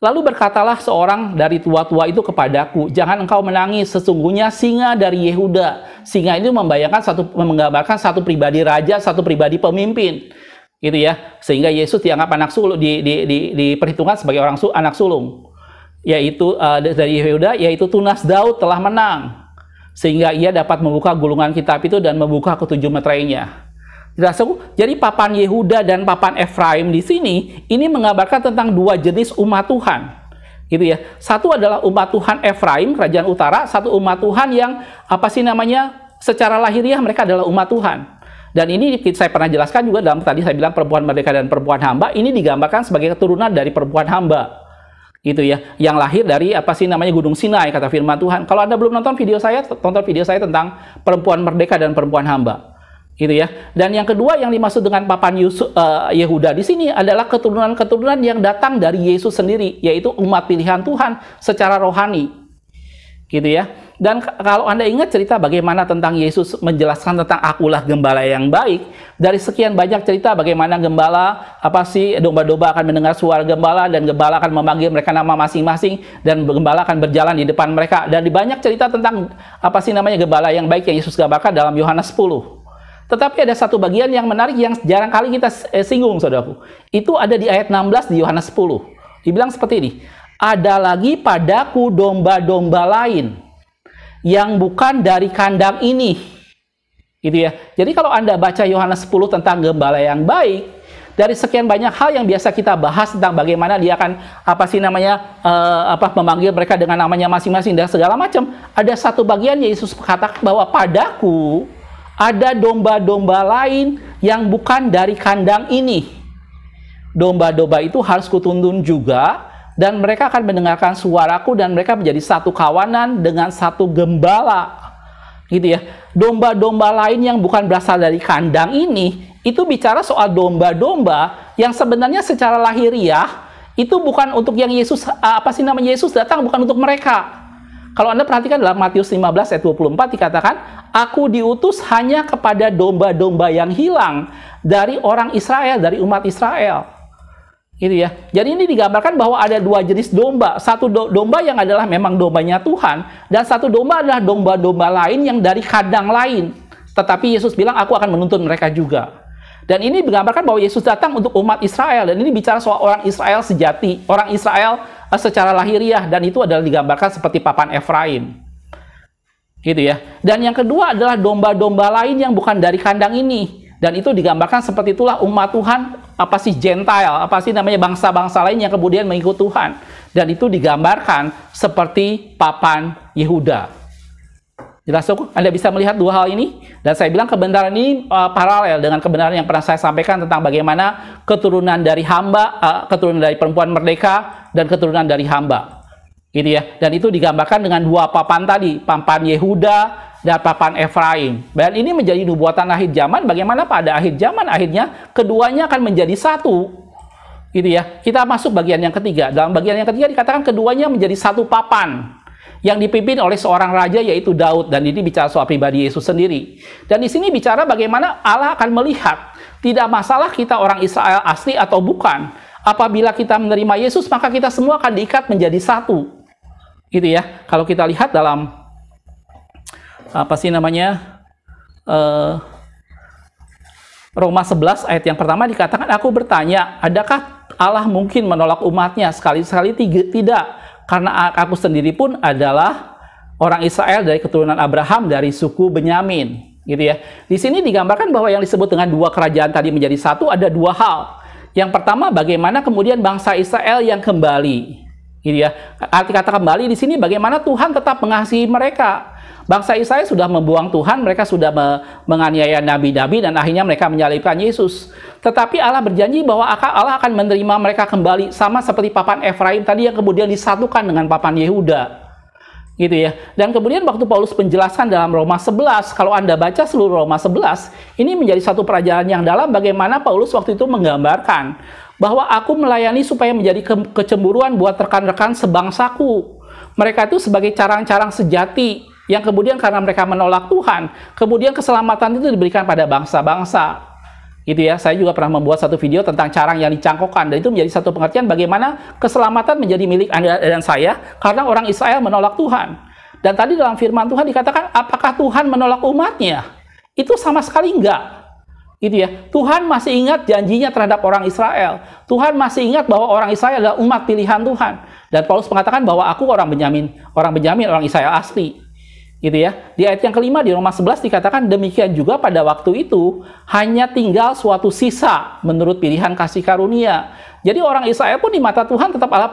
Lalu berkatalah seorang dari tua-tua itu kepadaku, jangan engkau menangis, sesungguhnya singa dari Yehuda. Singa itu membayangkan satu menggambarkan satu pribadi raja, satu pribadi pemimpin. Gitu ya. Sehingga Yesus dianggap anak sulung di, di, di, diperhitungkan sebagai orang su, anak sulung. Yaitu uh, dari Yehuda yaitu tunas Daud telah menang. Sehingga ia dapat membuka gulungan kitab itu dan membuka ketujuh meterainya. Jadi papan Yehuda dan papan Efraim di sini ini mengabarkan tentang dua jenis umat Tuhan. Gitu ya. Satu adalah umat Tuhan Efraim, kerajaan utara, satu umat Tuhan yang apa sih namanya? Secara lahiriah mereka adalah umat Tuhan. Dan ini saya pernah jelaskan juga dalam tadi saya bilang perempuan merdeka dan perempuan hamba ini digambarkan sebagai keturunan dari perempuan hamba gitu ya, yang lahir dari apa sih namanya Gunung Sinai kata firman Tuhan. Kalau Anda belum nonton video saya, tonton video saya tentang perempuan merdeka dan perempuan hamba gitu ya. Dan yang kedua yang dimaksud dengan papan Yusuf, uh, eh, Yehuda di sini adalah keturunan-keturunan yang datang dari Yesus sendiri, yaitu umat pilihan Tuhan secara rohani, gitu ya. Dan kalau Anda ingat cerita bagaimana tentang Yesus menjelaskan tentang akulah gembala yang baik, dari sekian banyak cerita bagaimana gembala apa sih domba-domba akan mendengar suara gembala dan gembala akan memanggil mereka nama masing-masing dan gembala akan berjalan di depan mereka dan di banyak cerita tentang apa sih namanya gembala yang baik yang Yesus gambarkan dalam Yohanes 10 tetapi ada satu bagian yang menarik yang jarang kali kita eh, singgung, saudaraku. Itu ada di ayat 16 di Yohanes 10. Dibilang seperti ini. Ada lagi padaku domba-domba lain yang bukan dari kandang ini. Gitu ya. Jadi kalau Anda baca Yohanes 10 tentang gembala yang baik, dari sekian banyak hal yang biasa kita bahas tentang bagaimana dia akan apa sih namanya uh, apa memanggil mereka dengan namanya masing-masing dan segala macam ada satu bagian Yesus katakan bahwa padaku ada domba-domba lain yang bukan dari kandang ini. Domba-domba itu harus kutuntun juga dan mereka akan mendengarkan suaraku dan mereka menjadi satu kawanan dengan satu gembala. Gitu ya. Domba-domba lain yang bukan berasal dari kandang ini itu bicara soal domba-domba yang sebenarnya secara lahiriah itu bukan untuk yang Yesus apa sih nama Yesus datang bukan untuk mereka kalau Anda perhatikan dalam Matius 15 ayat 24 dikatakan, "Aku diutus hanya kepada domba-domba yang hilang dari orang Israel, dari umat Israel." Gitu ya. Jadi ini digambarkan bahwa ada dua jenis domba. Satu domba yang adalah memang dombanya Tuhan dan satu domba adalah domba-domba lain yang dari kandang lain. Tetapi Yesus bilang, "Aku akan menuntun mereka juga." Dan ini digambarkan bahwa Yesus datang untuk umat Israel dan ini bicara soal orang Israel sejati, orang Israel Eh, secara lahiriah dan itu adalah digambarkan seperti papan Efraim. Gitu ya. Dan yang kedua adalah domba-domba lain yang bukan dari kandang ini dan itu digambarkan seperti itulah umat Tuhan apa sih gentile, apa sih namanya bangsa-bangsa lain yang kemudian mengikut Tuhan. Dan itu digambarkan seperti papan Yehuda. Jelas cukup. Anda bisa melihat dua hal ini. Dan saya bilang kebenaran ini uh, paralel dengan kebenaran yang pernah saya sampaikan tentang bagaimana keturunan dari hamba, uh, keturunan dari perempuan merdeka, dan keturunan dari hamba. Gitu ya. Dan itu digambarkan dengan dua papan tadi, papan Yehuda dan papan Efraim. Dan ini menjadi nubuatan akhir zaman, bagaimana pada akhir zaman akhirnya keduanya akan menjadi satu. Gitu ya. Kita masuk bagian yang ketiga. Dalam bagian yang ketiga dikatakan keduanya menjadi satu papan yang dipimpin oleh seorang raja yaitu Daud dan ini bicara soal pribadi Yesus sendiri. Dan di sini bicara bagaimana Allah akan melihat tidak masalah kita orang Israel asli atau bukan. Apabila kita menerima Yesus maka kita semua akan diikat menjadi satu. Gitu ya. Kalau kita lihat dalam apa sih namanya? Uh, Roma 11 ayat yang pertama dikatakan aku bertanya, adakah Allah mungkin menolak umatnya sekali-sekali tidak? Karena aku sendiri pun adalah orang Israel dari keturunan Abraham dari suku Benyamin, gitu ya. Di sini digambarkan bahwa yang disebut dengan dua kerajaan tadi menjadi satu ada dua hal. Yang pertama bagaimana kemudian bangsa Israel yang kembali, gitu ya. Arti kata kembali di sini bagaimana Tuhan tetap mengasihi mereka Bangsa Israel sudah membuang Tuhan, mereka sudah me menganiaya nabi-nabi dan akhirnya mereka menyalibkan Yesus. Tetapi Allah berjanji bahwa Allah akan menerima mereka kembali sama seperti papan Efraim tadi yang kemudian disatukan dengan papan Yehuda. Gitu ya. Dan kemudian waktu Paulus penjelasan dalam Roma 11, kalau Anda baca seluruh Roma 11, ini menjadi satu perajaran yang dalam bagaimana Paulus waktu itu menggambarkan bahwa aku melayani supaya menjadi ke kecemburuan buat rekan-rekan sebangsaku. Mereka itu sebagai carang-carang sejati yang kemudian karena mereka menolak Tuhan, kemudian keselamatan itu diberikan pada bangsa-bangsa. Gitu ya, saya juga pernah membuat satu video tentang carang yang dicangkokkan dan itu menjadi satu pengertian bagaimana keselamatan menjadi milik Anda dan saya karena orang Israel menolak Tuhan. Dan tadi dalam firman Tuhan dikatakan apakah Tuhan menolak umatnya? Itu sama sekali enggak. Itu ya. Tuhan masih ingat janjinya terhadap orang Israel. Tuhan masih ingat bahwa orang Israel adalah umat pilihan Tuhan. Dan Paulus mengatakan bahwa aku orang Benyamin, orang Benyamin, orang Israel asli gitu ya. Di ayat yang kelima di Roma 11 dikatakan demikian juga pada waktu itu hanya tinggal suatu sisa menurut pilihan kasih karunia. Jadi orang Israel pun di mata Tuhan tetap Allah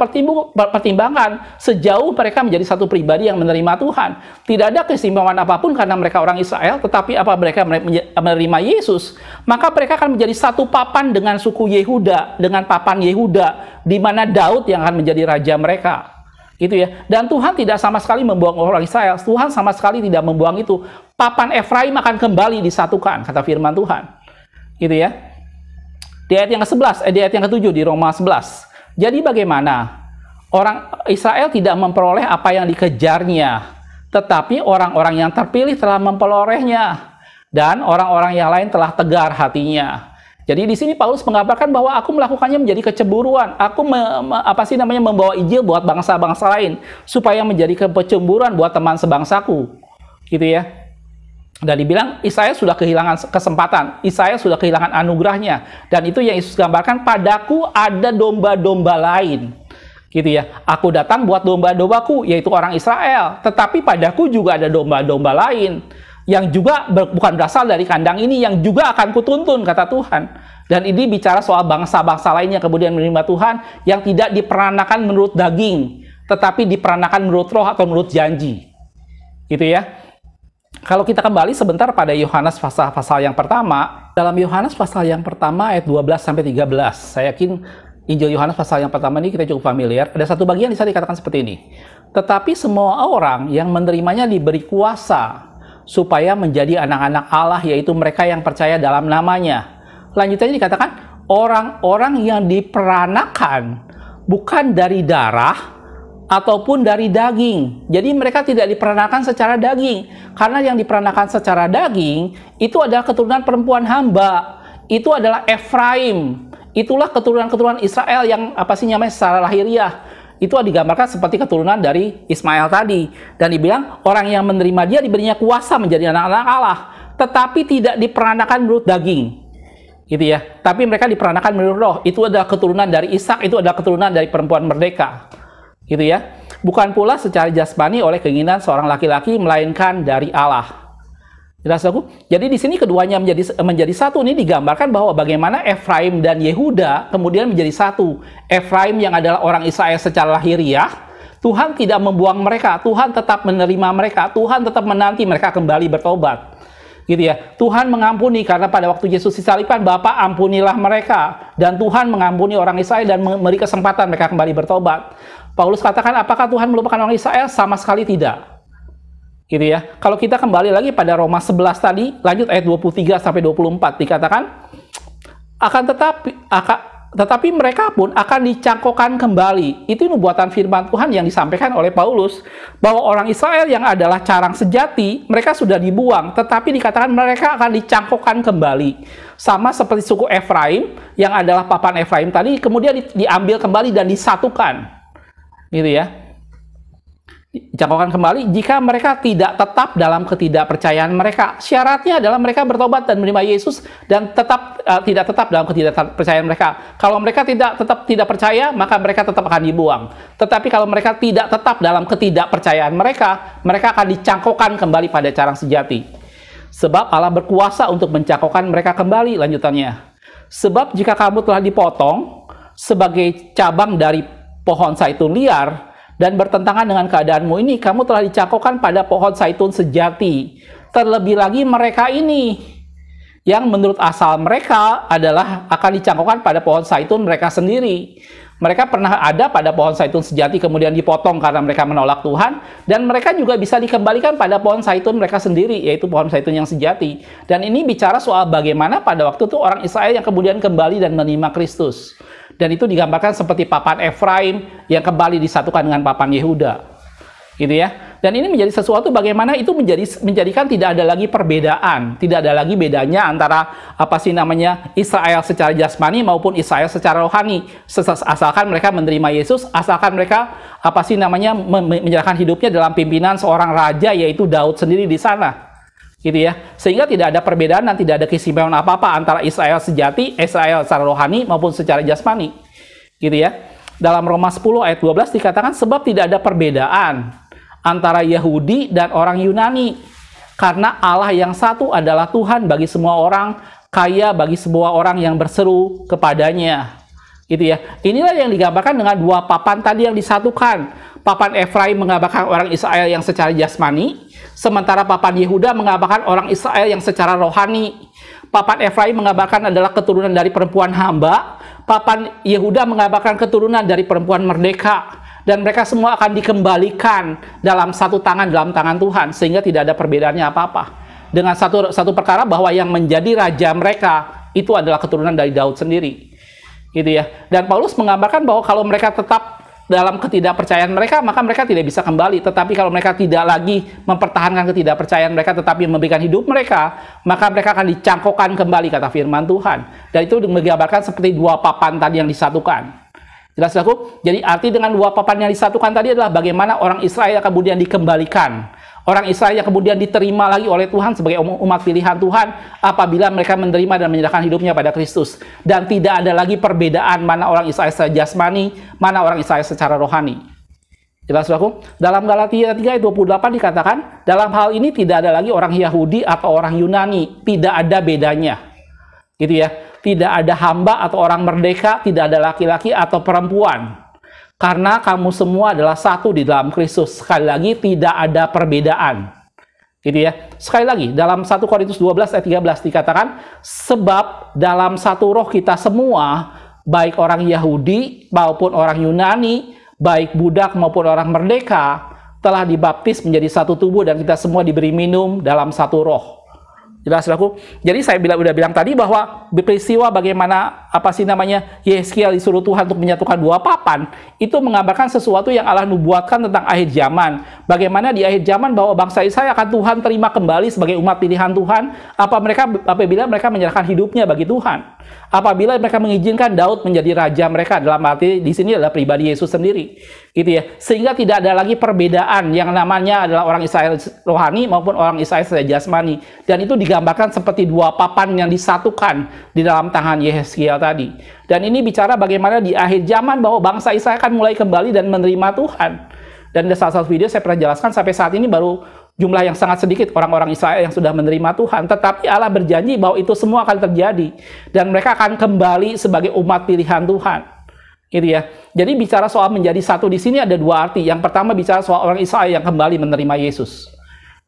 pertimbangan sejauh mereka menjadi satu pribadi yang menerima Tuhan. Tidak ada keistimewaan apapun karena mereka orang Israel, tetapi apa mereka menerima Yesus, maka mereka akan menjadi satu papan dengan suku Yehuda, dengan papan Yehuda, di mana Daud yang akan menjadi raja mereka gitu ya. Dan Tuhan tidak sama sekali membuang orang Israel. Tuhan sama sekali tidak membuang itu. Papan Efraim akan kembali disatukan, kata firman Tuhan. Gitu ya. Di ayat yang ke-11, eh, di ayat yang ke-7 di Roma 11. Jadi bagaimana? Orang Israel tidak memperoleh apa yang dikejarnya, tetapi orang-orang yang terpilih telah memperolehnya dan orang-orang yang lain telah tegar hatinya. Jadi di sini Paulus menggambarkan bahwa aku melakukannya menjadi kecemburuan. Aku me, me, apa sih namanya membawa Injil buat bangsa-bangsa lain supaya menjadi kecemburuan buat teman sebangsaku. Gitu ya. Dan dibilang Isaya sudah kehilangan kesempatan, Isaya sudah kehilangan anugerahnya. Dan itu yang Yesus gambarkan, padaku ada domba-domba lain. Gitu ya, aku datang buat domba-dombaku, yaitu orang Israel. Tetapi padaku juga ada domba-domba lain yang juga ber, bukan berasal dari kandang ini yang juga akan kutuntun kata Tuhan. Dan ini bicara soal bangsa-bangsa lainnya kemudian menerima Tuhan yang tidak diperanakan menurut daging, tetapi diperanakan menurut roh atau menurut janji. Gitu ya. Kalau kita kembali sebentar pada Yohanes pasal-pasal yang pertama, dalam Yohanes pasal yang pertama ayat 12 sampai 13. Saya yakin Injil Yohanes pasal yang pertama ini kita cukup familiar. Ada satu bagian di sana dikatakan seperti ini. Tetapi semua orang yang menerimanya diberi kuasa supaya menjadi anak-anak Allah yaitu mereka yang percaya dalam namanya. Lanjutannya dikatakan orang-orang yang diperanakan bukan dari darah ataupun dari daging. Jadi mereka tidak diperanakan secara daging. Karena yang diperanakan secara daging itu adalah keturunan perempuan hamba. Itu adalah Efraim. Itulah keturunan-keturunan Israel yang apa sih namanya secara lahiriah itu digambarkan seperti keturunan dari Ismail tadi. Dan dibilang orang yang menerima dia diberinya kuasa menjadi anak-anak Allah. Tetapi tidak diperanakan menurut daging. Gitu ya. Tapi mereka diperanakan menurut roh. Itu adalah keturunan dari Ishak, itu adalah keturunan dari perempuan merdeka. Gitu ya. Bukan pula secara jasmani oleh keinginan seorang laki-laki, melainkan dari Allah. Jelas aku? Jadi di sini keduanya menjadi menjadi satu ini digambarkan bahwa bagaimana Efraim dan Yehuda kemudian menjadi satu. Efraim yang adalah orang Israel secara lahiriah, Tuhan tidak membuang mereka, Tuhan tetap menerima mereka, Tuhan tetap menanti mereka kembali bertobat. Gitu ya. Tuhan mengampuni karena pada waktu Yesus disalibkan, Bapa ampunilah mereka dan Tuhan mengampuni orang Israel dan memberi kesempatan mereka kembali bertobat. Paulus katakan, apakah Tuhan melupakan orang Israel? Sama sekali tidak gitu ya. Kalau kita kembali lagi pada Roma 11 tadi, lanjut ayat 23 sampai 24 dikatakan akan tetapi akan tetapi mereka pun akan dicangkokkan kembali. Itu nubuatan firman Tuhan yang disampaikan oleh Paulus bahwa orang Israel yang adalah carang sejati, mereka sudah dibuang, tetapi dikatakan mereka akan dicangkokkan kembali. Sama seperti suku Efraim yang adalah papan Efraim tadi kemudian diambil kembali dan disatukan. Gitu ya dicangkokkan kembali jika mereka tidak tetap dalam ketidakpercayaan mereka. Syaratnya adalah mereka bertobat dan menerima Yesus dan tetap uh, tidak tetap dalam ketidakpercayaan mereka. Kalau mereka tidak tetap tidak percaya, maka mereka tetap akan dibuang. Tetapi kalau mereka tidak tetap dalam ketidakpercayaan mereka, mereka akan dicangkokkan kembali pada cara sejati. Sebab Allah berkuasa untuk mencangkokkan mereka kembali lanjutannya. Sebab jika kamu telah dipotong sebagai cabang dari pohon zaitun liar, dan bertentangan dengan keadaanmu ini, kamu telah dicakokkan pada pohon saitun sejati. Terlebih lagi mereka ini, yang menurut asal mereka adalah akan dicangkokkan pada pohon saitun mereka sendiri. Mereka pernah ada pada pohon saitun sejati kemudian dipotong karena mereka menolak Tuhan dan mereka juga bisa dikembalikan pada pohon saitun mereka sendiri yaitu pohon saitun yang sejati. Dan ini bicara soal bagaimana pada waktu itu orang Israel yang kemudian kembali dan menerima Kristus. Dan itu digambarkan seperti papan Efraim yang kembali disatukan dengan papan Yehuda. Gitu ya. Dan ini menjadi sesuatu bagaimana itu menjadi menjadikan tidak ada lagi perbedaan, tidak ada lagi bedanya antara apa sih namanya Israel secara jasmani maupun Israel secara rohani. Asalkan mereka menerima Yesus, asalkan mereka apa sih namanya menyerahkan hidupnya dalam pimpinan seorang raja yaitu Daud sendiri di sana gitu ya. Sehingga tidak ada perbedaan dan tidak ada kesimpulan apa-apa antara Israel sejati, Israel secara rohani maupun secara jasmani. Gitu ya. Dalam Roma 10 ayat 12 dikatakan sebab tidak ada perbedaan antara Yahudi dan orang Yunani karena Allah yang satu adalah Tuhan bagi semua orang, kaya bagi semua orang yang berseru kepadanya. Gitu ya. Inilah yang digambarkan dengan dua papan tadi yang disatukan Papan Efraim mengabarkan orang Israel yang secara jasmani, sementara papan Yehuda mengabarkan orang Israel yang secara rohani. Papan Efraim mengabarkan adalah keturunan dari perempuan hamba, papan Yehuda mengabarkan keturunan dari perempuan merdeka, dan mereka semua akan dikembalikan dalam satu tangan dalam tangan Tuhan sehingga tidak ada perbedaannya apa-apa. Dengan satu satu perkara bahwa yang menjadi raja mereka itu adalah keturunan dari Daud sendiri. Gitu ya. Dan Paulus menggambarkan bahwa kalau mereka tetap dalam ketidakpercayaan mereka, maka mereka tidak bisa kembali. Tetapi kalau mereka tidak lagi mempertahankan ketidakpercayaan mereka, tetapi memberikan hidup mereka, maka mereka akan dicangkokkan kembali, kata firman Tuhan. Dan itu menggambarkan seperti dua papan tadi yang disatukan. Jelas aku? Jadi arti dengan dua papan yang disatukan tadi adalah bagaimana orang Israel kemudian dikembalikan Orang Israel yang kemudian diterima lagi oleh Tuhan sebagai um-, umat pilihan Tuhan apabila mereka menerima dan menyerahkan hidupnya pada Kristus. Dan tidak ada lagi perbedaan mana orang Israel secara jasmani, mana orang Israel secara rohani. Jelas aku? Dalam Galatia 3 ayat 28 dikatakan, dalam hal ini tidak ada lagi orang Yahudi atau orang Yunani, tidak ada bedanya. Gitu ya. Tidak ada hamba atau orang merdeka, tidak ada laki-laki atau perempuan karena kamu semua adalah satu di dalam Kristus. Sekali lagi, tidak ada perbedaan. Gitu ya. Sekali lagi, dalam 1 Korintus 12 ayat 13 dikatakan, sebab dalam satu roh kita semua, baik orang Yahudi maupun orang Yunani, baik budak maupun orang merdeka, telah dibaptis menjadi satu tubuh dan kita semua diberi minum dalam satu roh. Jelas, aku. Jadi saya bilang udah bilang tadi bahwa peristiwa bagaimana apa sih namanya Yeskiel disuruh Tuhan untuk menyatukan dua papan itu menggambarkan sesuatu yang Allah nubuatkan tentang akhir zaman bagaimana di akhir zaman bahwa bangsa Israel akan Tuhan terima kembali sebagai umat pilihan Tuhan apa mereka apabila mereka menyerahkan hidupnya bagi Tuhan apabila mereka mengizinkan Daud menjadi raja mereka dalam arti di sini adalah pribadi Yesus sendiri gitu ya sehingga tidak ada lagi perbedaan yang namanya adalah orang Israel rohani maupun orang Israel secara jasmani dan itu digambarkan seperti dua papan yang disatukan di dalam tangan Yeskiel tadi. Dan ini bicara bagaimana di akhir zaman bahwa bangsa Israel akan mulai kembali dan menerima Tuhan. Dan di salah satu video saya pernah jelaskan sampai saat ini baru jumlah yang sangat sedikit orang-orang Israel yang sudah menerima Tuhan. Tetapi Allah berjanji bahwa itu semua akan terjadi. Dan mereka akan kembali sebagai umat pilihan Tuhan gitu ya. Jadi bicara soal menjadi satu di sini ada dua arti. Yang pertama bicara soal orang Israel yang kembali menerima Yesus.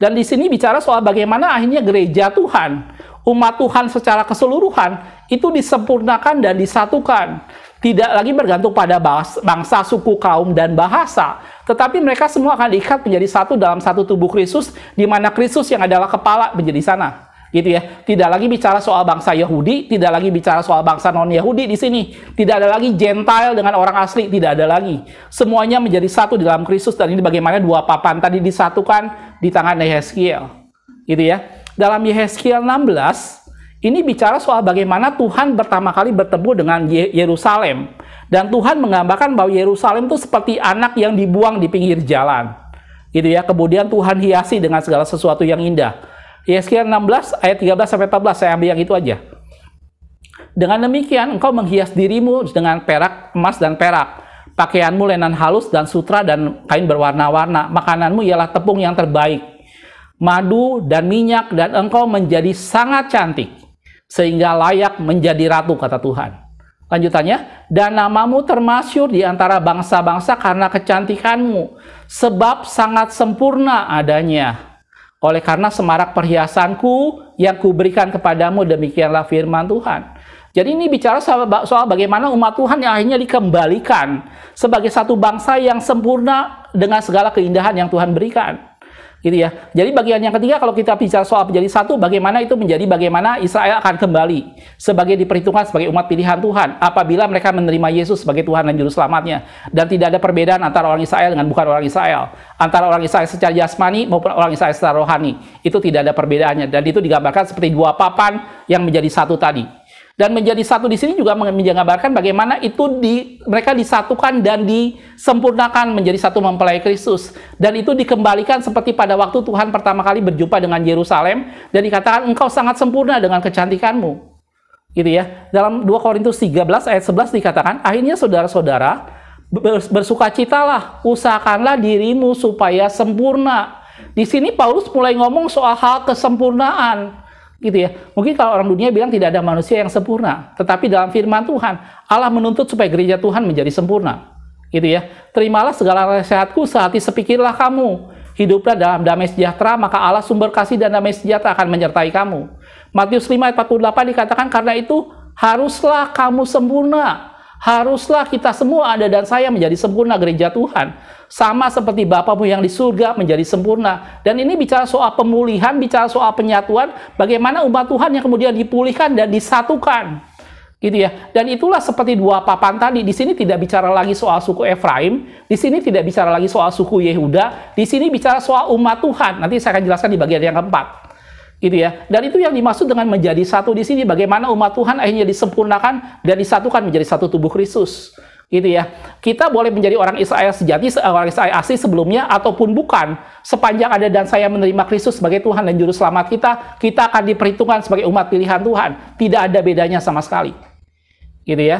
Dan di sini bicara soal bagaimana akhirnya gereja Tuhan umat Tuhan secara keseluruhan itu disempurnakan dan disatukan. Tidak lagi bergantung pada bangsa, suku, kaum, dan bahasa. Tetapi mereka semua akan diikat menjadi satu dalam satu tubuh Kristus, di mana Kristus yang adalah kepala menjadi sana gitu ya. Tidak lagi bicara soal bangsa Yahudi, tidak lagi bicara soal bangsa non-Yahudi di sini. Tidak ada lagi Gentile dengan orang asli, tidak ada lagi. Semuanya menjadi satu dalam Kristus dan ini bagaimana dua papan tadi disatukan di tangan Yeskiel. Gitu ya dalam Yehezkiel 16 ini bicara soal bagaimana Tuhan pertama kali bertemu dengan Yerusalem dan Tuhan menggambarkan bahwa Yerusalem itu seperti anak yang dibuang di pinggir jalan. Gitu ya. Kemudian Tuhan hiasi dengan segala sesuatu yang indah. Yesaya 16 ayat 13 sampai 14 saya ambil yang itu aja. Dengan demikian engkau menghias dirimu dengan perak, emas dan perak. Pakaianmu lenan halus dan sutra dan kain berwarna-warna. Makananmu ialah tepung yang terbaik madu dan minyak dan engkau menjadi sangat cantik sehingga layak menjadi ratu kata Tuhan. Lanjutannya, dan namamu termasyur di antara bangsa-bangsa karena kecantikanmu, sebab sangat sempurna adanya. Oleh karena semarak perhiasanku yang kuberikan kepadamu, demikianlah firman Tuhan. Jadi ini bicara soal, bagaimana umat Tuhan yang akhirnya dikembalikan sebagai satu bangsa yang sempurna dengan segala keindahan yang Tuhan berikan gitu ya. Jadi bagian yang ketiga kalau kita bicara soal menjadi satu, bagaimana itu menjadi bagaimana Israel akan kembali sebagai diperhitungkan sebagai umat pilihan Tuhan apabila mereka menerima Yesus sebagai Tuhan dan Juru Selamatnya dan tidak ada perbedaan antara orang Israel dengan bukan orang Israel, antara orang Israel secara jasmani maupun orang Israel secara rohani itu tidak ada perbedaannya dan itu digambarkan seperti dua papan yang menjadi satu tadi dan menjadi satu di sini juga menggambarkan bagaimana itu di, mereka disatukan dan disempurnakan menjadi satu mempelai Kristus dan itu dikembalikan seperti pada waktu Tuhan pertama kali berjumpa dengan Yerusalem dan dikatakan engkau sangat sempurna dengan kecantikanmu gitu ya dalam 2 Korintus 13 ayat 11 dikatakan akhirnya saudara-saudara bersukacitalah usahakanlah dirimu supaya sempurna di sini Paulus mulai ngomong soal hal kesempurnaan gitu ya. Mungkin kalau orang dunia bilang tidak ada manusia yang sempurna, tetapi dalam firman Tuhan Allah menuntut supaya gereja Tuhan menjadi sempurna. Gitu ya. Terimalah segala nasihatku, sehati sepikirlah kamu. Hiduplah dalam damai sejahtera, maka Allah sumber kasih dan damai sejahtera akan menyertai kamu. Matius 5 ayat 48 dikatakan karena itu haruslah kamu sempurna Haruslah kita semua Anda dan saya menjadi sempurna gereja Tuhan. Sama seperti Bapamu yang di surga menjadi sempurna. Dan ini bicara soal pemulihan, bicara soal penyatuan. Bagaimana umat Tuhan yang kemudian dipulihkan dan disatukan. Gitu ya. Dan itulah seperti dua papan tadi. Di sini tidak bicara lagi soal suku Efraim. Di sini tidak bicara lagi soal suku Yehuda. Di sini bicara soal umat Tuhan. Nanti saya akan jelaskan di bagian yang keempat gitu ya. Dan itu yang dimaksud dengan menjadi satu di sini bagaimana umat Tuhan akhirnya disempurnakan dan disatukan menjadi satu tubuh Kristus. Gitu ya. Kita boleh menjadi orang Israel sejati, orang Israel asli sebelumnya ataupun bukan. Sepanjang ada dan saya menerima Kristus sebagai Tuhan dan juru selamat kita, kita akan diperhitungkan sebagai umat pilihan Tuhan. Tidak ada bedanya sama sekali. Gitu ya.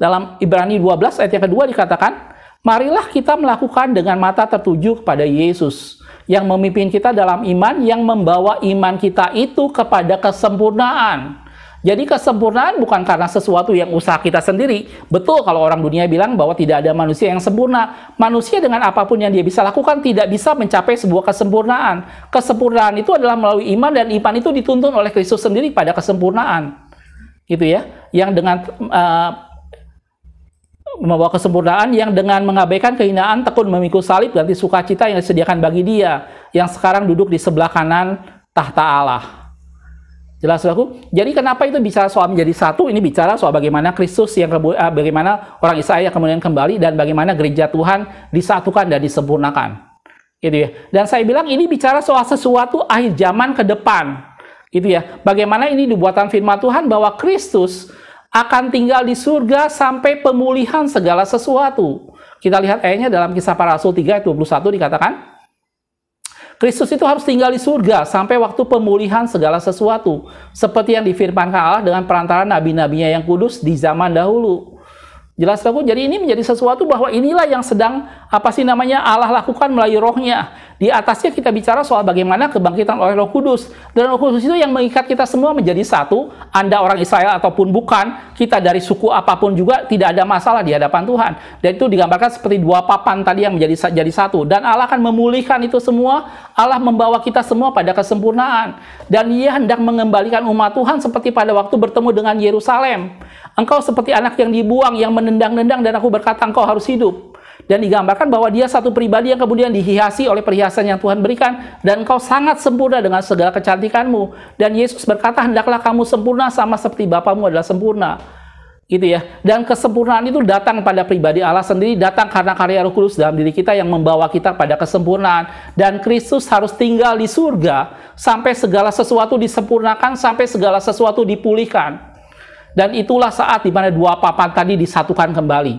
Dalam Ibrani 12 ayat yang kedua dikatakan, Marilah kita melakukan dengan mata tertuju kepada Yesus yang memimpin kita dalam iman, yang membawa iman kita itu kepada kesempurnaan. Jadi kesempurnaan bukan karena sesuatu yang usaha kita sendiri. Betul kalau orang dunia bilang bahwa tidak ada manusia yang sempurna. Manusia dengan apapun yang dia bisa lakukan tidak bisa mencapai sebuah kesempurnaan. Kesempurnaan itu adalah melalui iman dan iman itu dituntun oleh Kristus sendiri pada kesempurnaan. Gitu ya. Yang dengan uh, membawa kesempurnaan yang dengan mengabaikan kehinaan tekun memikul salib ganti sukacita yang disediakan bagi dia yang sekarang duduk di sebelah kanan tahta Allah. Jelas aku. Jadi kenapa itu bisa soal menjadi satu? Ini bicara soal bagaimana Kristus yang eh, bagaimana orang Israel yang kemudian kembali dan bagaimana gereja Tuhan disatukan dan disempurnakan. Gitu ya. Dan saya bilang ini bicara soal sesuatu akhir zaman ke depan. Gitu ya. Bagaimana ini dibuatan firman Tuhan bahwa Kristus akan tinggal di surga sampai pemulihan segala sesuatu. Kita lihat ayatnya dalam kisah para rasul 3 ayat 21 dikatakan, Kristus itu harus tinggal di surga sampai waktu pemulihan segala sesuatu. Seperti yang difirmankan Allah dengan perantara nabi-nabinya yang kudus di zaman dahulu. Jelas aku Jadi ini menjadi sesuatu bahwa inilah yang sedang apa sih namanya Allah lakukan melalui rohnya. Di atasnya kita bicara soal bagaimana kebangkitan oleh roh kudus. Dan roh kudus itu yang mengikat kita semua menjadi satu. Anda orang Israel ataupun bukan, kita dari suku apapun juga tidak ada masalah di hadapan Tuhan. Dan itu digambarkan seperti dua papan tadi yang menjadi jadi satu. Dan Allah akan memulihkan itu semua. Allah membawa kita semua pada kesempurnaan. Dan ia hendak mengembalikan umat Tuhan seperti pada waktu bertemu dengan Yerusalem. Engkau seperti anak yang dibuang, yang menendang-nendang, dan aku berkata engkau harus hidup. Dan digambarkan bahwa dia satu pribadi yang kemudian dihiasi oleh perhiasan yang Tuhan berikan. Dan engkau sangat sempurna dengan segala kecantikanmu. Dan Yesus berkata, hendaklah kamu sempurna sama seperti Bapamu adalah sempurna. Gitu ya. Dan kesempurnaan itu datang pada pribadi Allah sendiri, datang karena karya Roh Kudus dalam diri kita yang membawa kita pada kesempurnaan. Dan Kristus harus tinggal di surga sampai segala sesuatu disempurnakan, sampai segala sesuatu dipulihkan. Dan itulah saat di mana dua papan tadi disatukan kembali.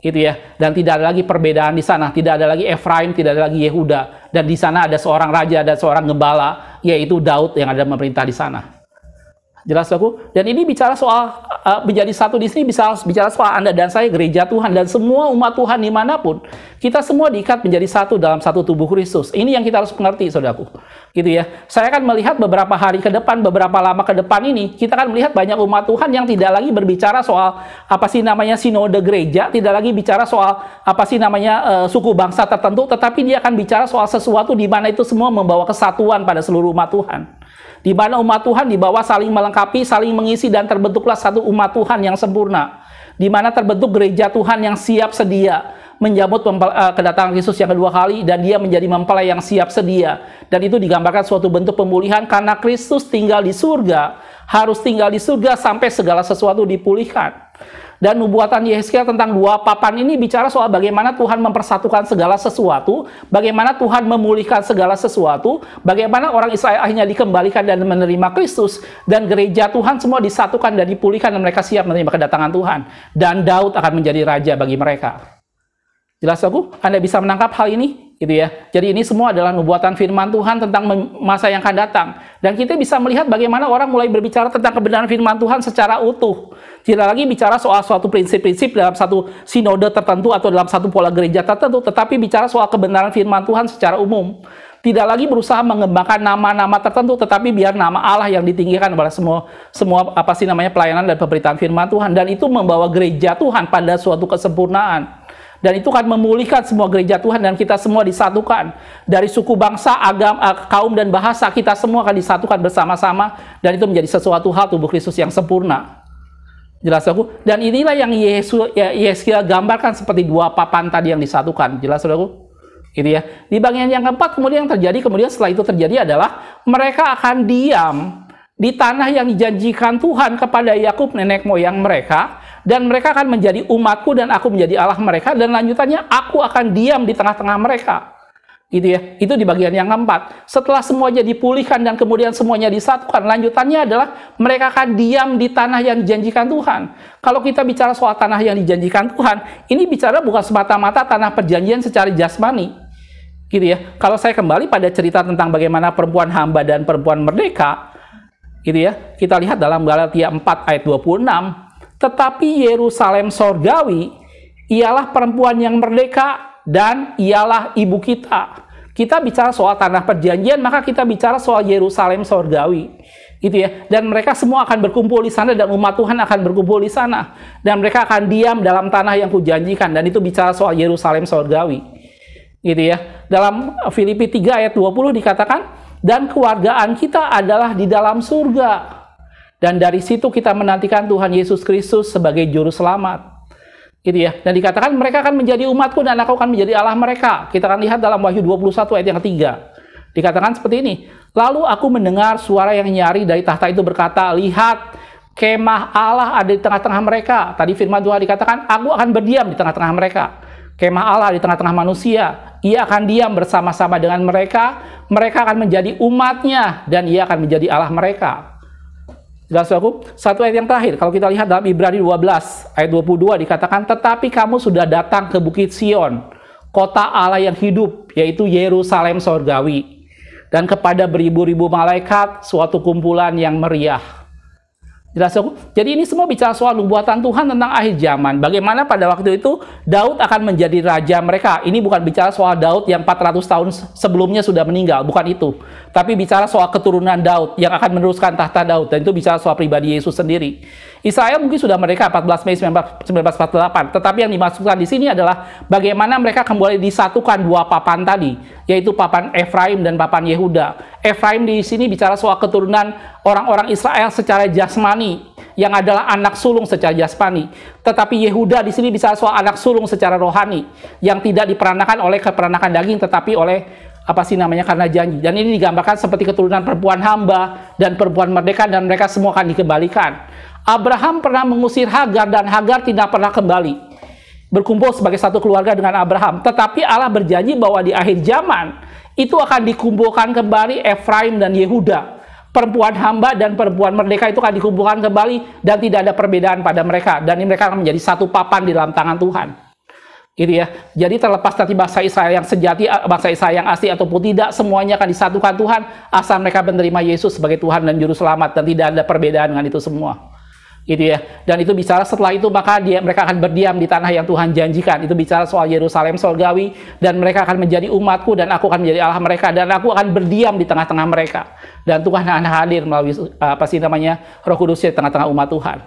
Gitu ya. Dan tidak ada lagi perbedaan di sana, tidak ada lagi Efraim, tidak ada lagi Yehuda. Dan di sana ada seorang raja, ada seorang gembala, yaitu Daud yang ada memerintah di sana. Jelas aku. Dan ini bicara soal uh, menjadi satu di sini bisa bicara soal Anda dan saya gereja Tuhan dan semua umat Tuhan dimanapun kita semua diikat menjadi satu dalam satu tubuh Kristus. Ini yang kita harus mengerti, saudaraku. Gitu ya. Saya akan melihat beberapa hari ke depan, beberapa lama ke depan ini kita akan melihat banyak umat Tuhan yang tidak lagi berbicara soal apa sih namanya sinode gereja, tidak lagi bicara soal apa sih namanya uh, suku bangsa tertentu, tetapi dia akan bicara soal sesuatu di mana itu semua membawa kesatuan pada seluruh umat Tuhan di mana umat Tuhan di bawah saling melengkapi, saling mengisi dan terbentuklah satu umat Tuhan yang sempurna, di mana terbentuk gereja Tuhan yang siap sedia menjamut eh, kedatangan Yesus yang kedua kali dan dia menjadi mempelai yang siap sedia. Dan itu digambarkan suatu bentuk pemulihan karena Kristus tinggal di surga, harus tinggal di surga sampai segala sesuatu dipulihkan. Dan nubuatan Yehezkiel tentang dua papan ini bicara soal bagaimana Tuhan mempersatukan segala sesuatu, bagaimana Tuhan memulihkan segala sesuatu, bagaimana orang Israel akhirnya dikembalikan dan menerima Kristus, dan gereja Tuhan semua disatukan dan dipulihkan dan mereka siap menerima kedatangan Tuhan. Dan Daud akan menjadi raja bagi mereka. Jelas aku? Anda bisa menangkap hal ini? Gitu ya. Jadi ini semua adalah nubuatan firman Tuhan tentang masa yang akan datang. Dan kita bisa melihat bagaimana orang mulai berbicara tentang kebenaran firman Tuhan secara utuh. Tidak lagi bicara soal suatu prinsip-prinsip dalam satu sinode tertentu atau dalam satu pola gereja tertentu, tetapi bicara soal kebenaran firman Tuhan secara umum. Tidak lagi berusaha mengembangkan nama-nama tertentu, tetapi biar nama Allah yang ditinggikan oleh semua semua apa sih namanya pelayanan dan pemberitaan firman Tuhan dan itu membawa gereja Tuhan pada suatu kesempurnaan. Dan itu akan memulihkan semua gereja Tuhan dan kita semua disatukan. Dari suku bangsa, agama, eh, kaum, dan bahasa, kita semua akan disatukan bersama-sama. Dan itu menjadi sesuatu hal tubuh Kristus yang sempurna. Jelas aku? Dan inilah yang Yesus, ya, Yesus gambarkan seperti dua papan tadi yang disatukan. Jelas aku? Gitu ya. Di bagian yang keempat kemudian yang terjadi, kemudian setelah itu terjadi adalah mereka akan diam di tanah yang dijanjikan Tuhan kepada Yakub nenek moyang mereka dan mereka akan menjadi umatku dan aku menjadi Allah mereka dan lanjutannya aku akan diam di tengah-tengah mereka gitu ya itu di bagian yang keempat setelah semuanya dipulihkan dan kemudian semuanya disatukan lanjutannya adalah mereka akan diam di tanah yang dijanjikan Tuhan kalau kita bicara soal tanah yang dijanjikan Tuhan ini bicara bukan semata-mata tanah perjanjian secara jasmani gitu ya kalau saya kembali pada cerita tentang bagaimana perempuan hamba dan perempuan merdeka gitu ya kita lihat dalam Galatia 4 ayat 26 tetapi Yerusalem sorgawi ialah perempuan yang merdeka dan ialah ibu kita. Kita bicara soal tanah perjanjian, maka kita bicara soal Yerusalem sorgawi. Gitu ya. Dan mereka semua akan berkumpul di sana dan umat Tuhan akan berkumpul di sana. Dan mereka akan diam dalam tanah yang kujanjikan. Dan itu bicara soal Yerusalem sorgawi. Gitu ya. Dalam Filipi 3 ayat 20 dikatakan, dan kewargaan kita adalah di dalam surga dan dari situ kita menantikan Tuhan Yesus Kristus sebagai juru selamat. Gitu ya. Dan dikatakan mereka akan menjadi umatku dan aku akan menjadi Allah mereka. Kita akan lihat dalam Wahyu 21 ayat yang ketiga. Dikatakan seperti ini. Lalu aku mendengar suara yang nyari dari tahta itu berkata, Lihat, kemah Allah ada di tengah-tengah mereka. Tadi firman Tuhan dikatakan, aku akan berdiam di tengah-tengah mereka. Kemah Allah di tengah-tengah manusia. Ia akan diam bersama-sama dengan mereka. Mereka akan menjadi umatnya dan ia akan menjadi Allah mereka. Jelas Saudaraku? Satu ayat yang terakhir, kalau kita lihat dalam Ibrani 12 ayat 22 dikatakan, "Tetapi kamu sudah datang ke bukit Sion, kota Allah yang hidup, yaitu Yerusalem sorgawi, dan kepada beribu-ribu malaikat suatu kumpulan yang meriah." Jelas aku? Jadi ini semua bicara soal nubuatan Tuhan tentang akhir zaman. Bagaimana pada waktu itu Daud akan menjadi raja mereka. Ini bukan bicara soal Daud yang 400 tahun sebelumnya sudah meninggal, bukan itu. Tapi bicara soal keturunan Daud yang akan meneruskan tahta Daud. Dan itu bicara soal pribadi Yesus sendiri. Israel mungkin sudah mereka 14 Mei 1948, tetapi yang dimasukkan di sini adalah bagaimana mereka kembali disatukan dua papan tadi, yaitu papan Efraim dan papan Yehuda. Efraim di sini bicara soal keturunan orang-orang Israel secara jasmani, yang adalah anak sulung secara jasmani. Tetapi Yehuda di sini bicara soal anak sulung secara rohani, yang tidak diperanakan oleh keperanakan daging, tetapi oleh apa sih namanya karena janji. Dan ini digambarkan seperti keturunan perempuan hamba dan perempuan merdeka dan mereka semua akan dikembalikan. Abraham pernah mengusir Hagar dan Hagar tidak pernah kembali berkumpul sebagai satu keluarga dengan Abraham. Tetapi Allah berjanji bahwa di akhir zaman itu akan dikumpulkan kembali Efraim dan Yehuda. Perempuan hamba dan perempuan merdeka itu akan dikumpulkan kembali dan tidak ada perbedaan pada mereka. Dan ini mereka akan menjadi satu papan di dalam tangan Tuhan. Gitu ya. Jadi terlepas dari bangsa Israel yang sejati, eh, bangsa Israel yang asli ataupun tidak, semuanya akan disatukan Tuhan asal mereka menerima Yesus sebagai Tuhan dan Juru Selamat dan tidak ada perbedaan dengan itu semua gitu ya. Dan itu bicara setelah itu maka dia mereka akan berdiam di tanah yang Tuhan janjikan. Itu bicara soal Yerusalem surgawi dan mereka akan menjadi umatku dan aku akan menjadi Allah mereka dan aku akan berdiam di tengah-tengah mereka. Dan Tuhan akan hadir melalui apa sih namanya Roh Kudus di tengah-tengah umat Tuhan.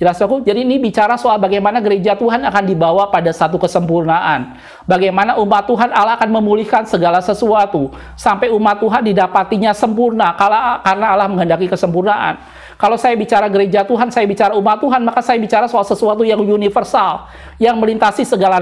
Jelas aku? Jadi ini bicara soal bagaimana gereja Tuhan akan dibawa pada satu kesempurnaan. Bagaimana umat Tuhan Allah akan memulihkan segala sesuatu. Sampai umat Tuhan didapatinya sempurna karena Allah menghendaki kesempurnaan. Kalau saya bicara gereja Tuhan, saya bicara umat Tuhan, maka saya bicara soal sesuatu yang universal. Yang melintasi segala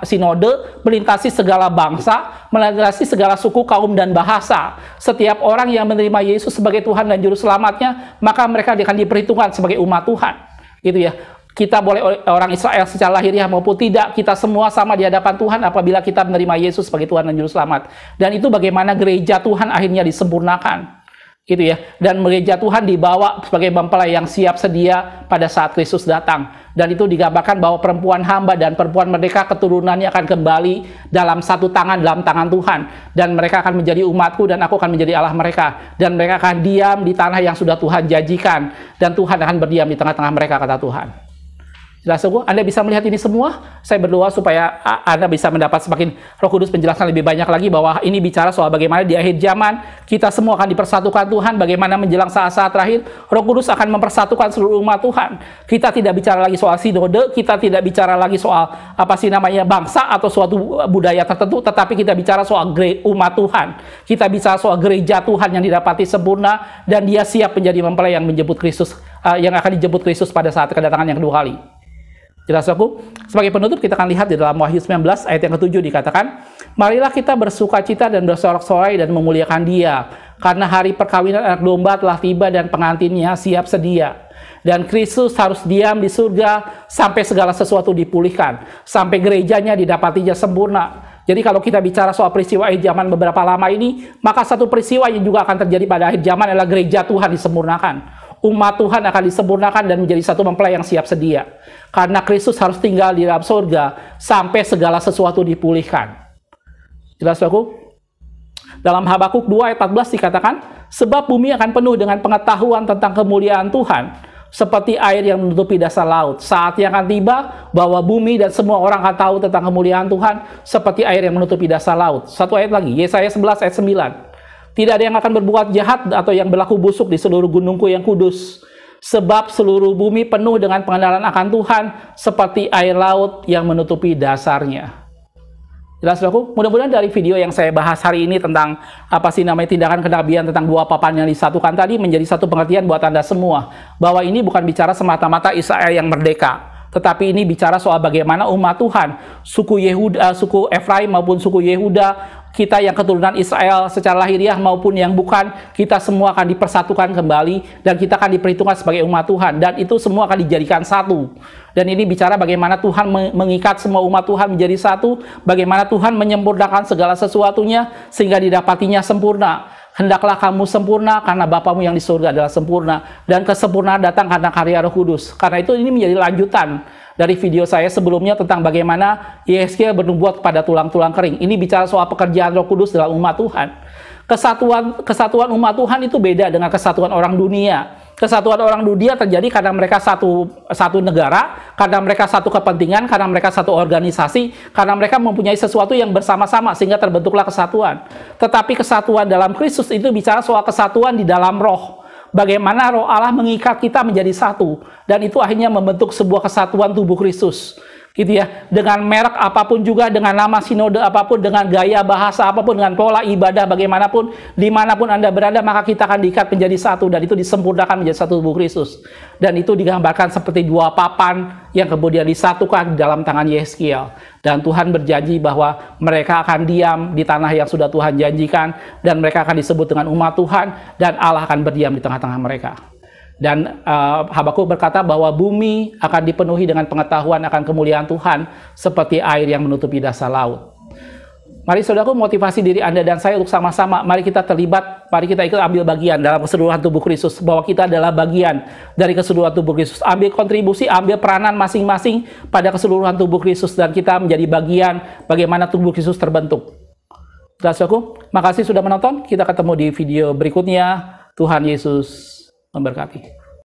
sinode, melintasi segala bangsa, melintasi segala suku, kaum, dan bahasa. Setiap orang yang menerima Yesus sebagai Tuhan dan Juru Selamatnya, maka mereka akan diperhitungkan sebagai umat Tuhan. Gitu ya. Kita boleh orang Israel secara lahiriah maupun tidak, kita semua sama di hadapan Tuhan apabila kita menerima Yesus sebagai Tuhan dan Juru Selamat. Dan itu bagaimana gereja Tuhan akhirnya disempurnakan. Gitu ya. Dan gereja Tuhan dibawa sebagai mempelai yang siap sedia pada saat Kristus datang dan itu digambarkan bahwa perempuan hamba dan perempuan merdeka keturunannya akan kembali dalam satu tangan dalam tangan Tuhan dan mereka akan menjadi umatku dan aku akan menjadi Allah mereka dan mereka akan diam di tanah yang sudah Tuhan jajikan dan Tuhan akan berdiam di tengah-tengah mereka kata Tuhan. Jelas sungguh, Anda bisa melihat ini semua. Saya berdoa supaya Anda bisa mendapat semakin roh kudus penjelasan lebih banyak lagi bahwa ini bicara soal bagaimana di akhir zaman kita semua akan dipersatukan Tuhan, bagaimana menjelang saat-saat terakhir roh kudus akan mempersatukan seluruh umat Tuhan. Kita tidak bicara lagi soal sinode, kita tidak bicara lagi soal apa sih namanya bangsa atau suatu e, budaya tertentu, tetapi kita bicara soal umat Tuhan. Kita bicara soal gereja Tuhan yang didapati sempurna dan dia siap menjadi mempelai yang menjemput Kristus, e, yang akan dijemput Kristus pada saat kedatangan yang kedua kali. Jelas aku? Sebagai penutup kita akan lihat di dalam Wahyu 19 ayat yang ke dikatakan, Marilah kita bersuka cita dan bersorak-sorai dan memuliakan dia, karena hari perkawinan anak domba telah tiba dan pengantinnya siap sedia. Dan Kristus harus diam di surga sampai segala sesuatu dipulihkan, sampai gerejanya didapatinya sempurna. Jadi kalau kita bicara soal peristiwa akhir zaman beberapa lama ini, maka satu peristiwa yang juga akan terjadi pada akhir zaman adalah gereja Tuhan disempurnakan umat Tuhan akan disempurnakan dan menjadi satu mempelai yang siap sedia. Karena Kristus harus tinggal di dalam surga sampai segala sesuatu dipulihkan. Jelas aku? Dalam Habakuk 2 ayat 14 dikatakan, Sebab bumi akan penuh dengan pengetahuan tentang kemuliaan Tuhan, seperti air yang menutupi dasar laut. saat yang akan tiba bahwa bumi dan semua orang akan tahu tentang kemuliaan Tuhan, seperti air yang menutupi dasar laut. Satu ayat lagi, Yesaya 11 ayat 9. Tidak ada yang akan berbuat jahat atau yang berlaku busuk di seluruh gunungku yang kudus. Sebab seluruh bumi penuh dengan pengenalan akan Tuhan seperti air laut yang menutupi dasarnya. Jelas aku? Mudah-mudahan dari video yang saya bahas hari ini tentang apa sih namanya tindakan kenabian tentang dua papan yang disatukan tadi menjadi satu pengertian buat Anda semua. Bahwa ini bukan bicara semata-mata Israel yang merdeka. Tetapi ini bicara soal bagaimana umat Tuhan, suku Yehuda, suku Efraim maupun suku Yehuda kita yang keturunan Israel secara lahiriah maupun yang bukan, kita semua akan dipersatukan kembali dan kita akan diperhitungkan sebagai umat Tuhan dan itu semua akan dijadikan satu. Dan ini bicara bagaimana Tuhan mengikat semua umat Tuhan menjadi satu, bagaimana Tuhan menyempurnakan segala sesuatunya sehingga didapatinya sempurna. Hendaklah kamu sempurna karena Bapamu yang di surga adalah sempurna dan kesempurnaan datang karena karya Roh Kudus. Karena itu ini menjadi lanjutan dari video saya sebelumnya tentang bagaimana IHSG bernubuat pada tulang-tulang kering. Ini bicara soal pekerjaan Roh Kudus dalam umat Tuhan. Kesatuan kesatuan umat Tuhan itu beda dengan kesatuan orang dunia. Kesatuan orang dunia terjadi karena mereka satu satu negara, karena mereka satu kepentingan, karena mereka satu organisasi, karena mereka mempunyai sesuatu yang bersama-sama sehingga terbentuklah kesatuan. Tetapi kesatuan dalam Kristus itu bicara soal kesatuan di dalam roh bagaimana roh Allah mengikat kita menjadi satu dan itu akhirnya membentuk sebuah kesatuan tubuh Kristus gitu ya dengan merek apapun juga dengan nama sinode apapun dengan gaya bahasa apapun dengan pola ibadah bagaimanapun dimanapun anda berada maka kita akan diikat menjadi satu dan itu disempurnakan menjadi satu tubuh Kristus dan itu digambarkan seperti dua papan yang kemudian disatukan di dalam tangan Yeskiel dan Tuhan berjanji bahwa mereka akan diam di tanah yang sudah Tuhan janjikan dan mereka akan disebut dengan umat Tuhan dan Allah akan berdiam di tengah-tengah mereka dan uh, Habakuk berkata bahwa bumi akan dipenuhi dengan pengetahuan akan kemuliaan Tuhan seperti air yang menutupi dasar laut. Mari saudaraku motivasi diri Anda dan saya untuk sama-sama mari kita terlibat, mari kita ikut ambil bagian dalam keseluruhan tubuh Kristus bahwa kita adalah bagian dari keseluruhan tubuh Kristus. Ambil kontribusi, ambil peranan masing-masing pada keseluruhan tubuh Kristus dan kita menjadi bagian bagaimana tubuh Kristus terbentuk. Saudaraku, makasih sudah menonton. Kita ketemu di video berikutnya. Tuhan Yesus memberkati.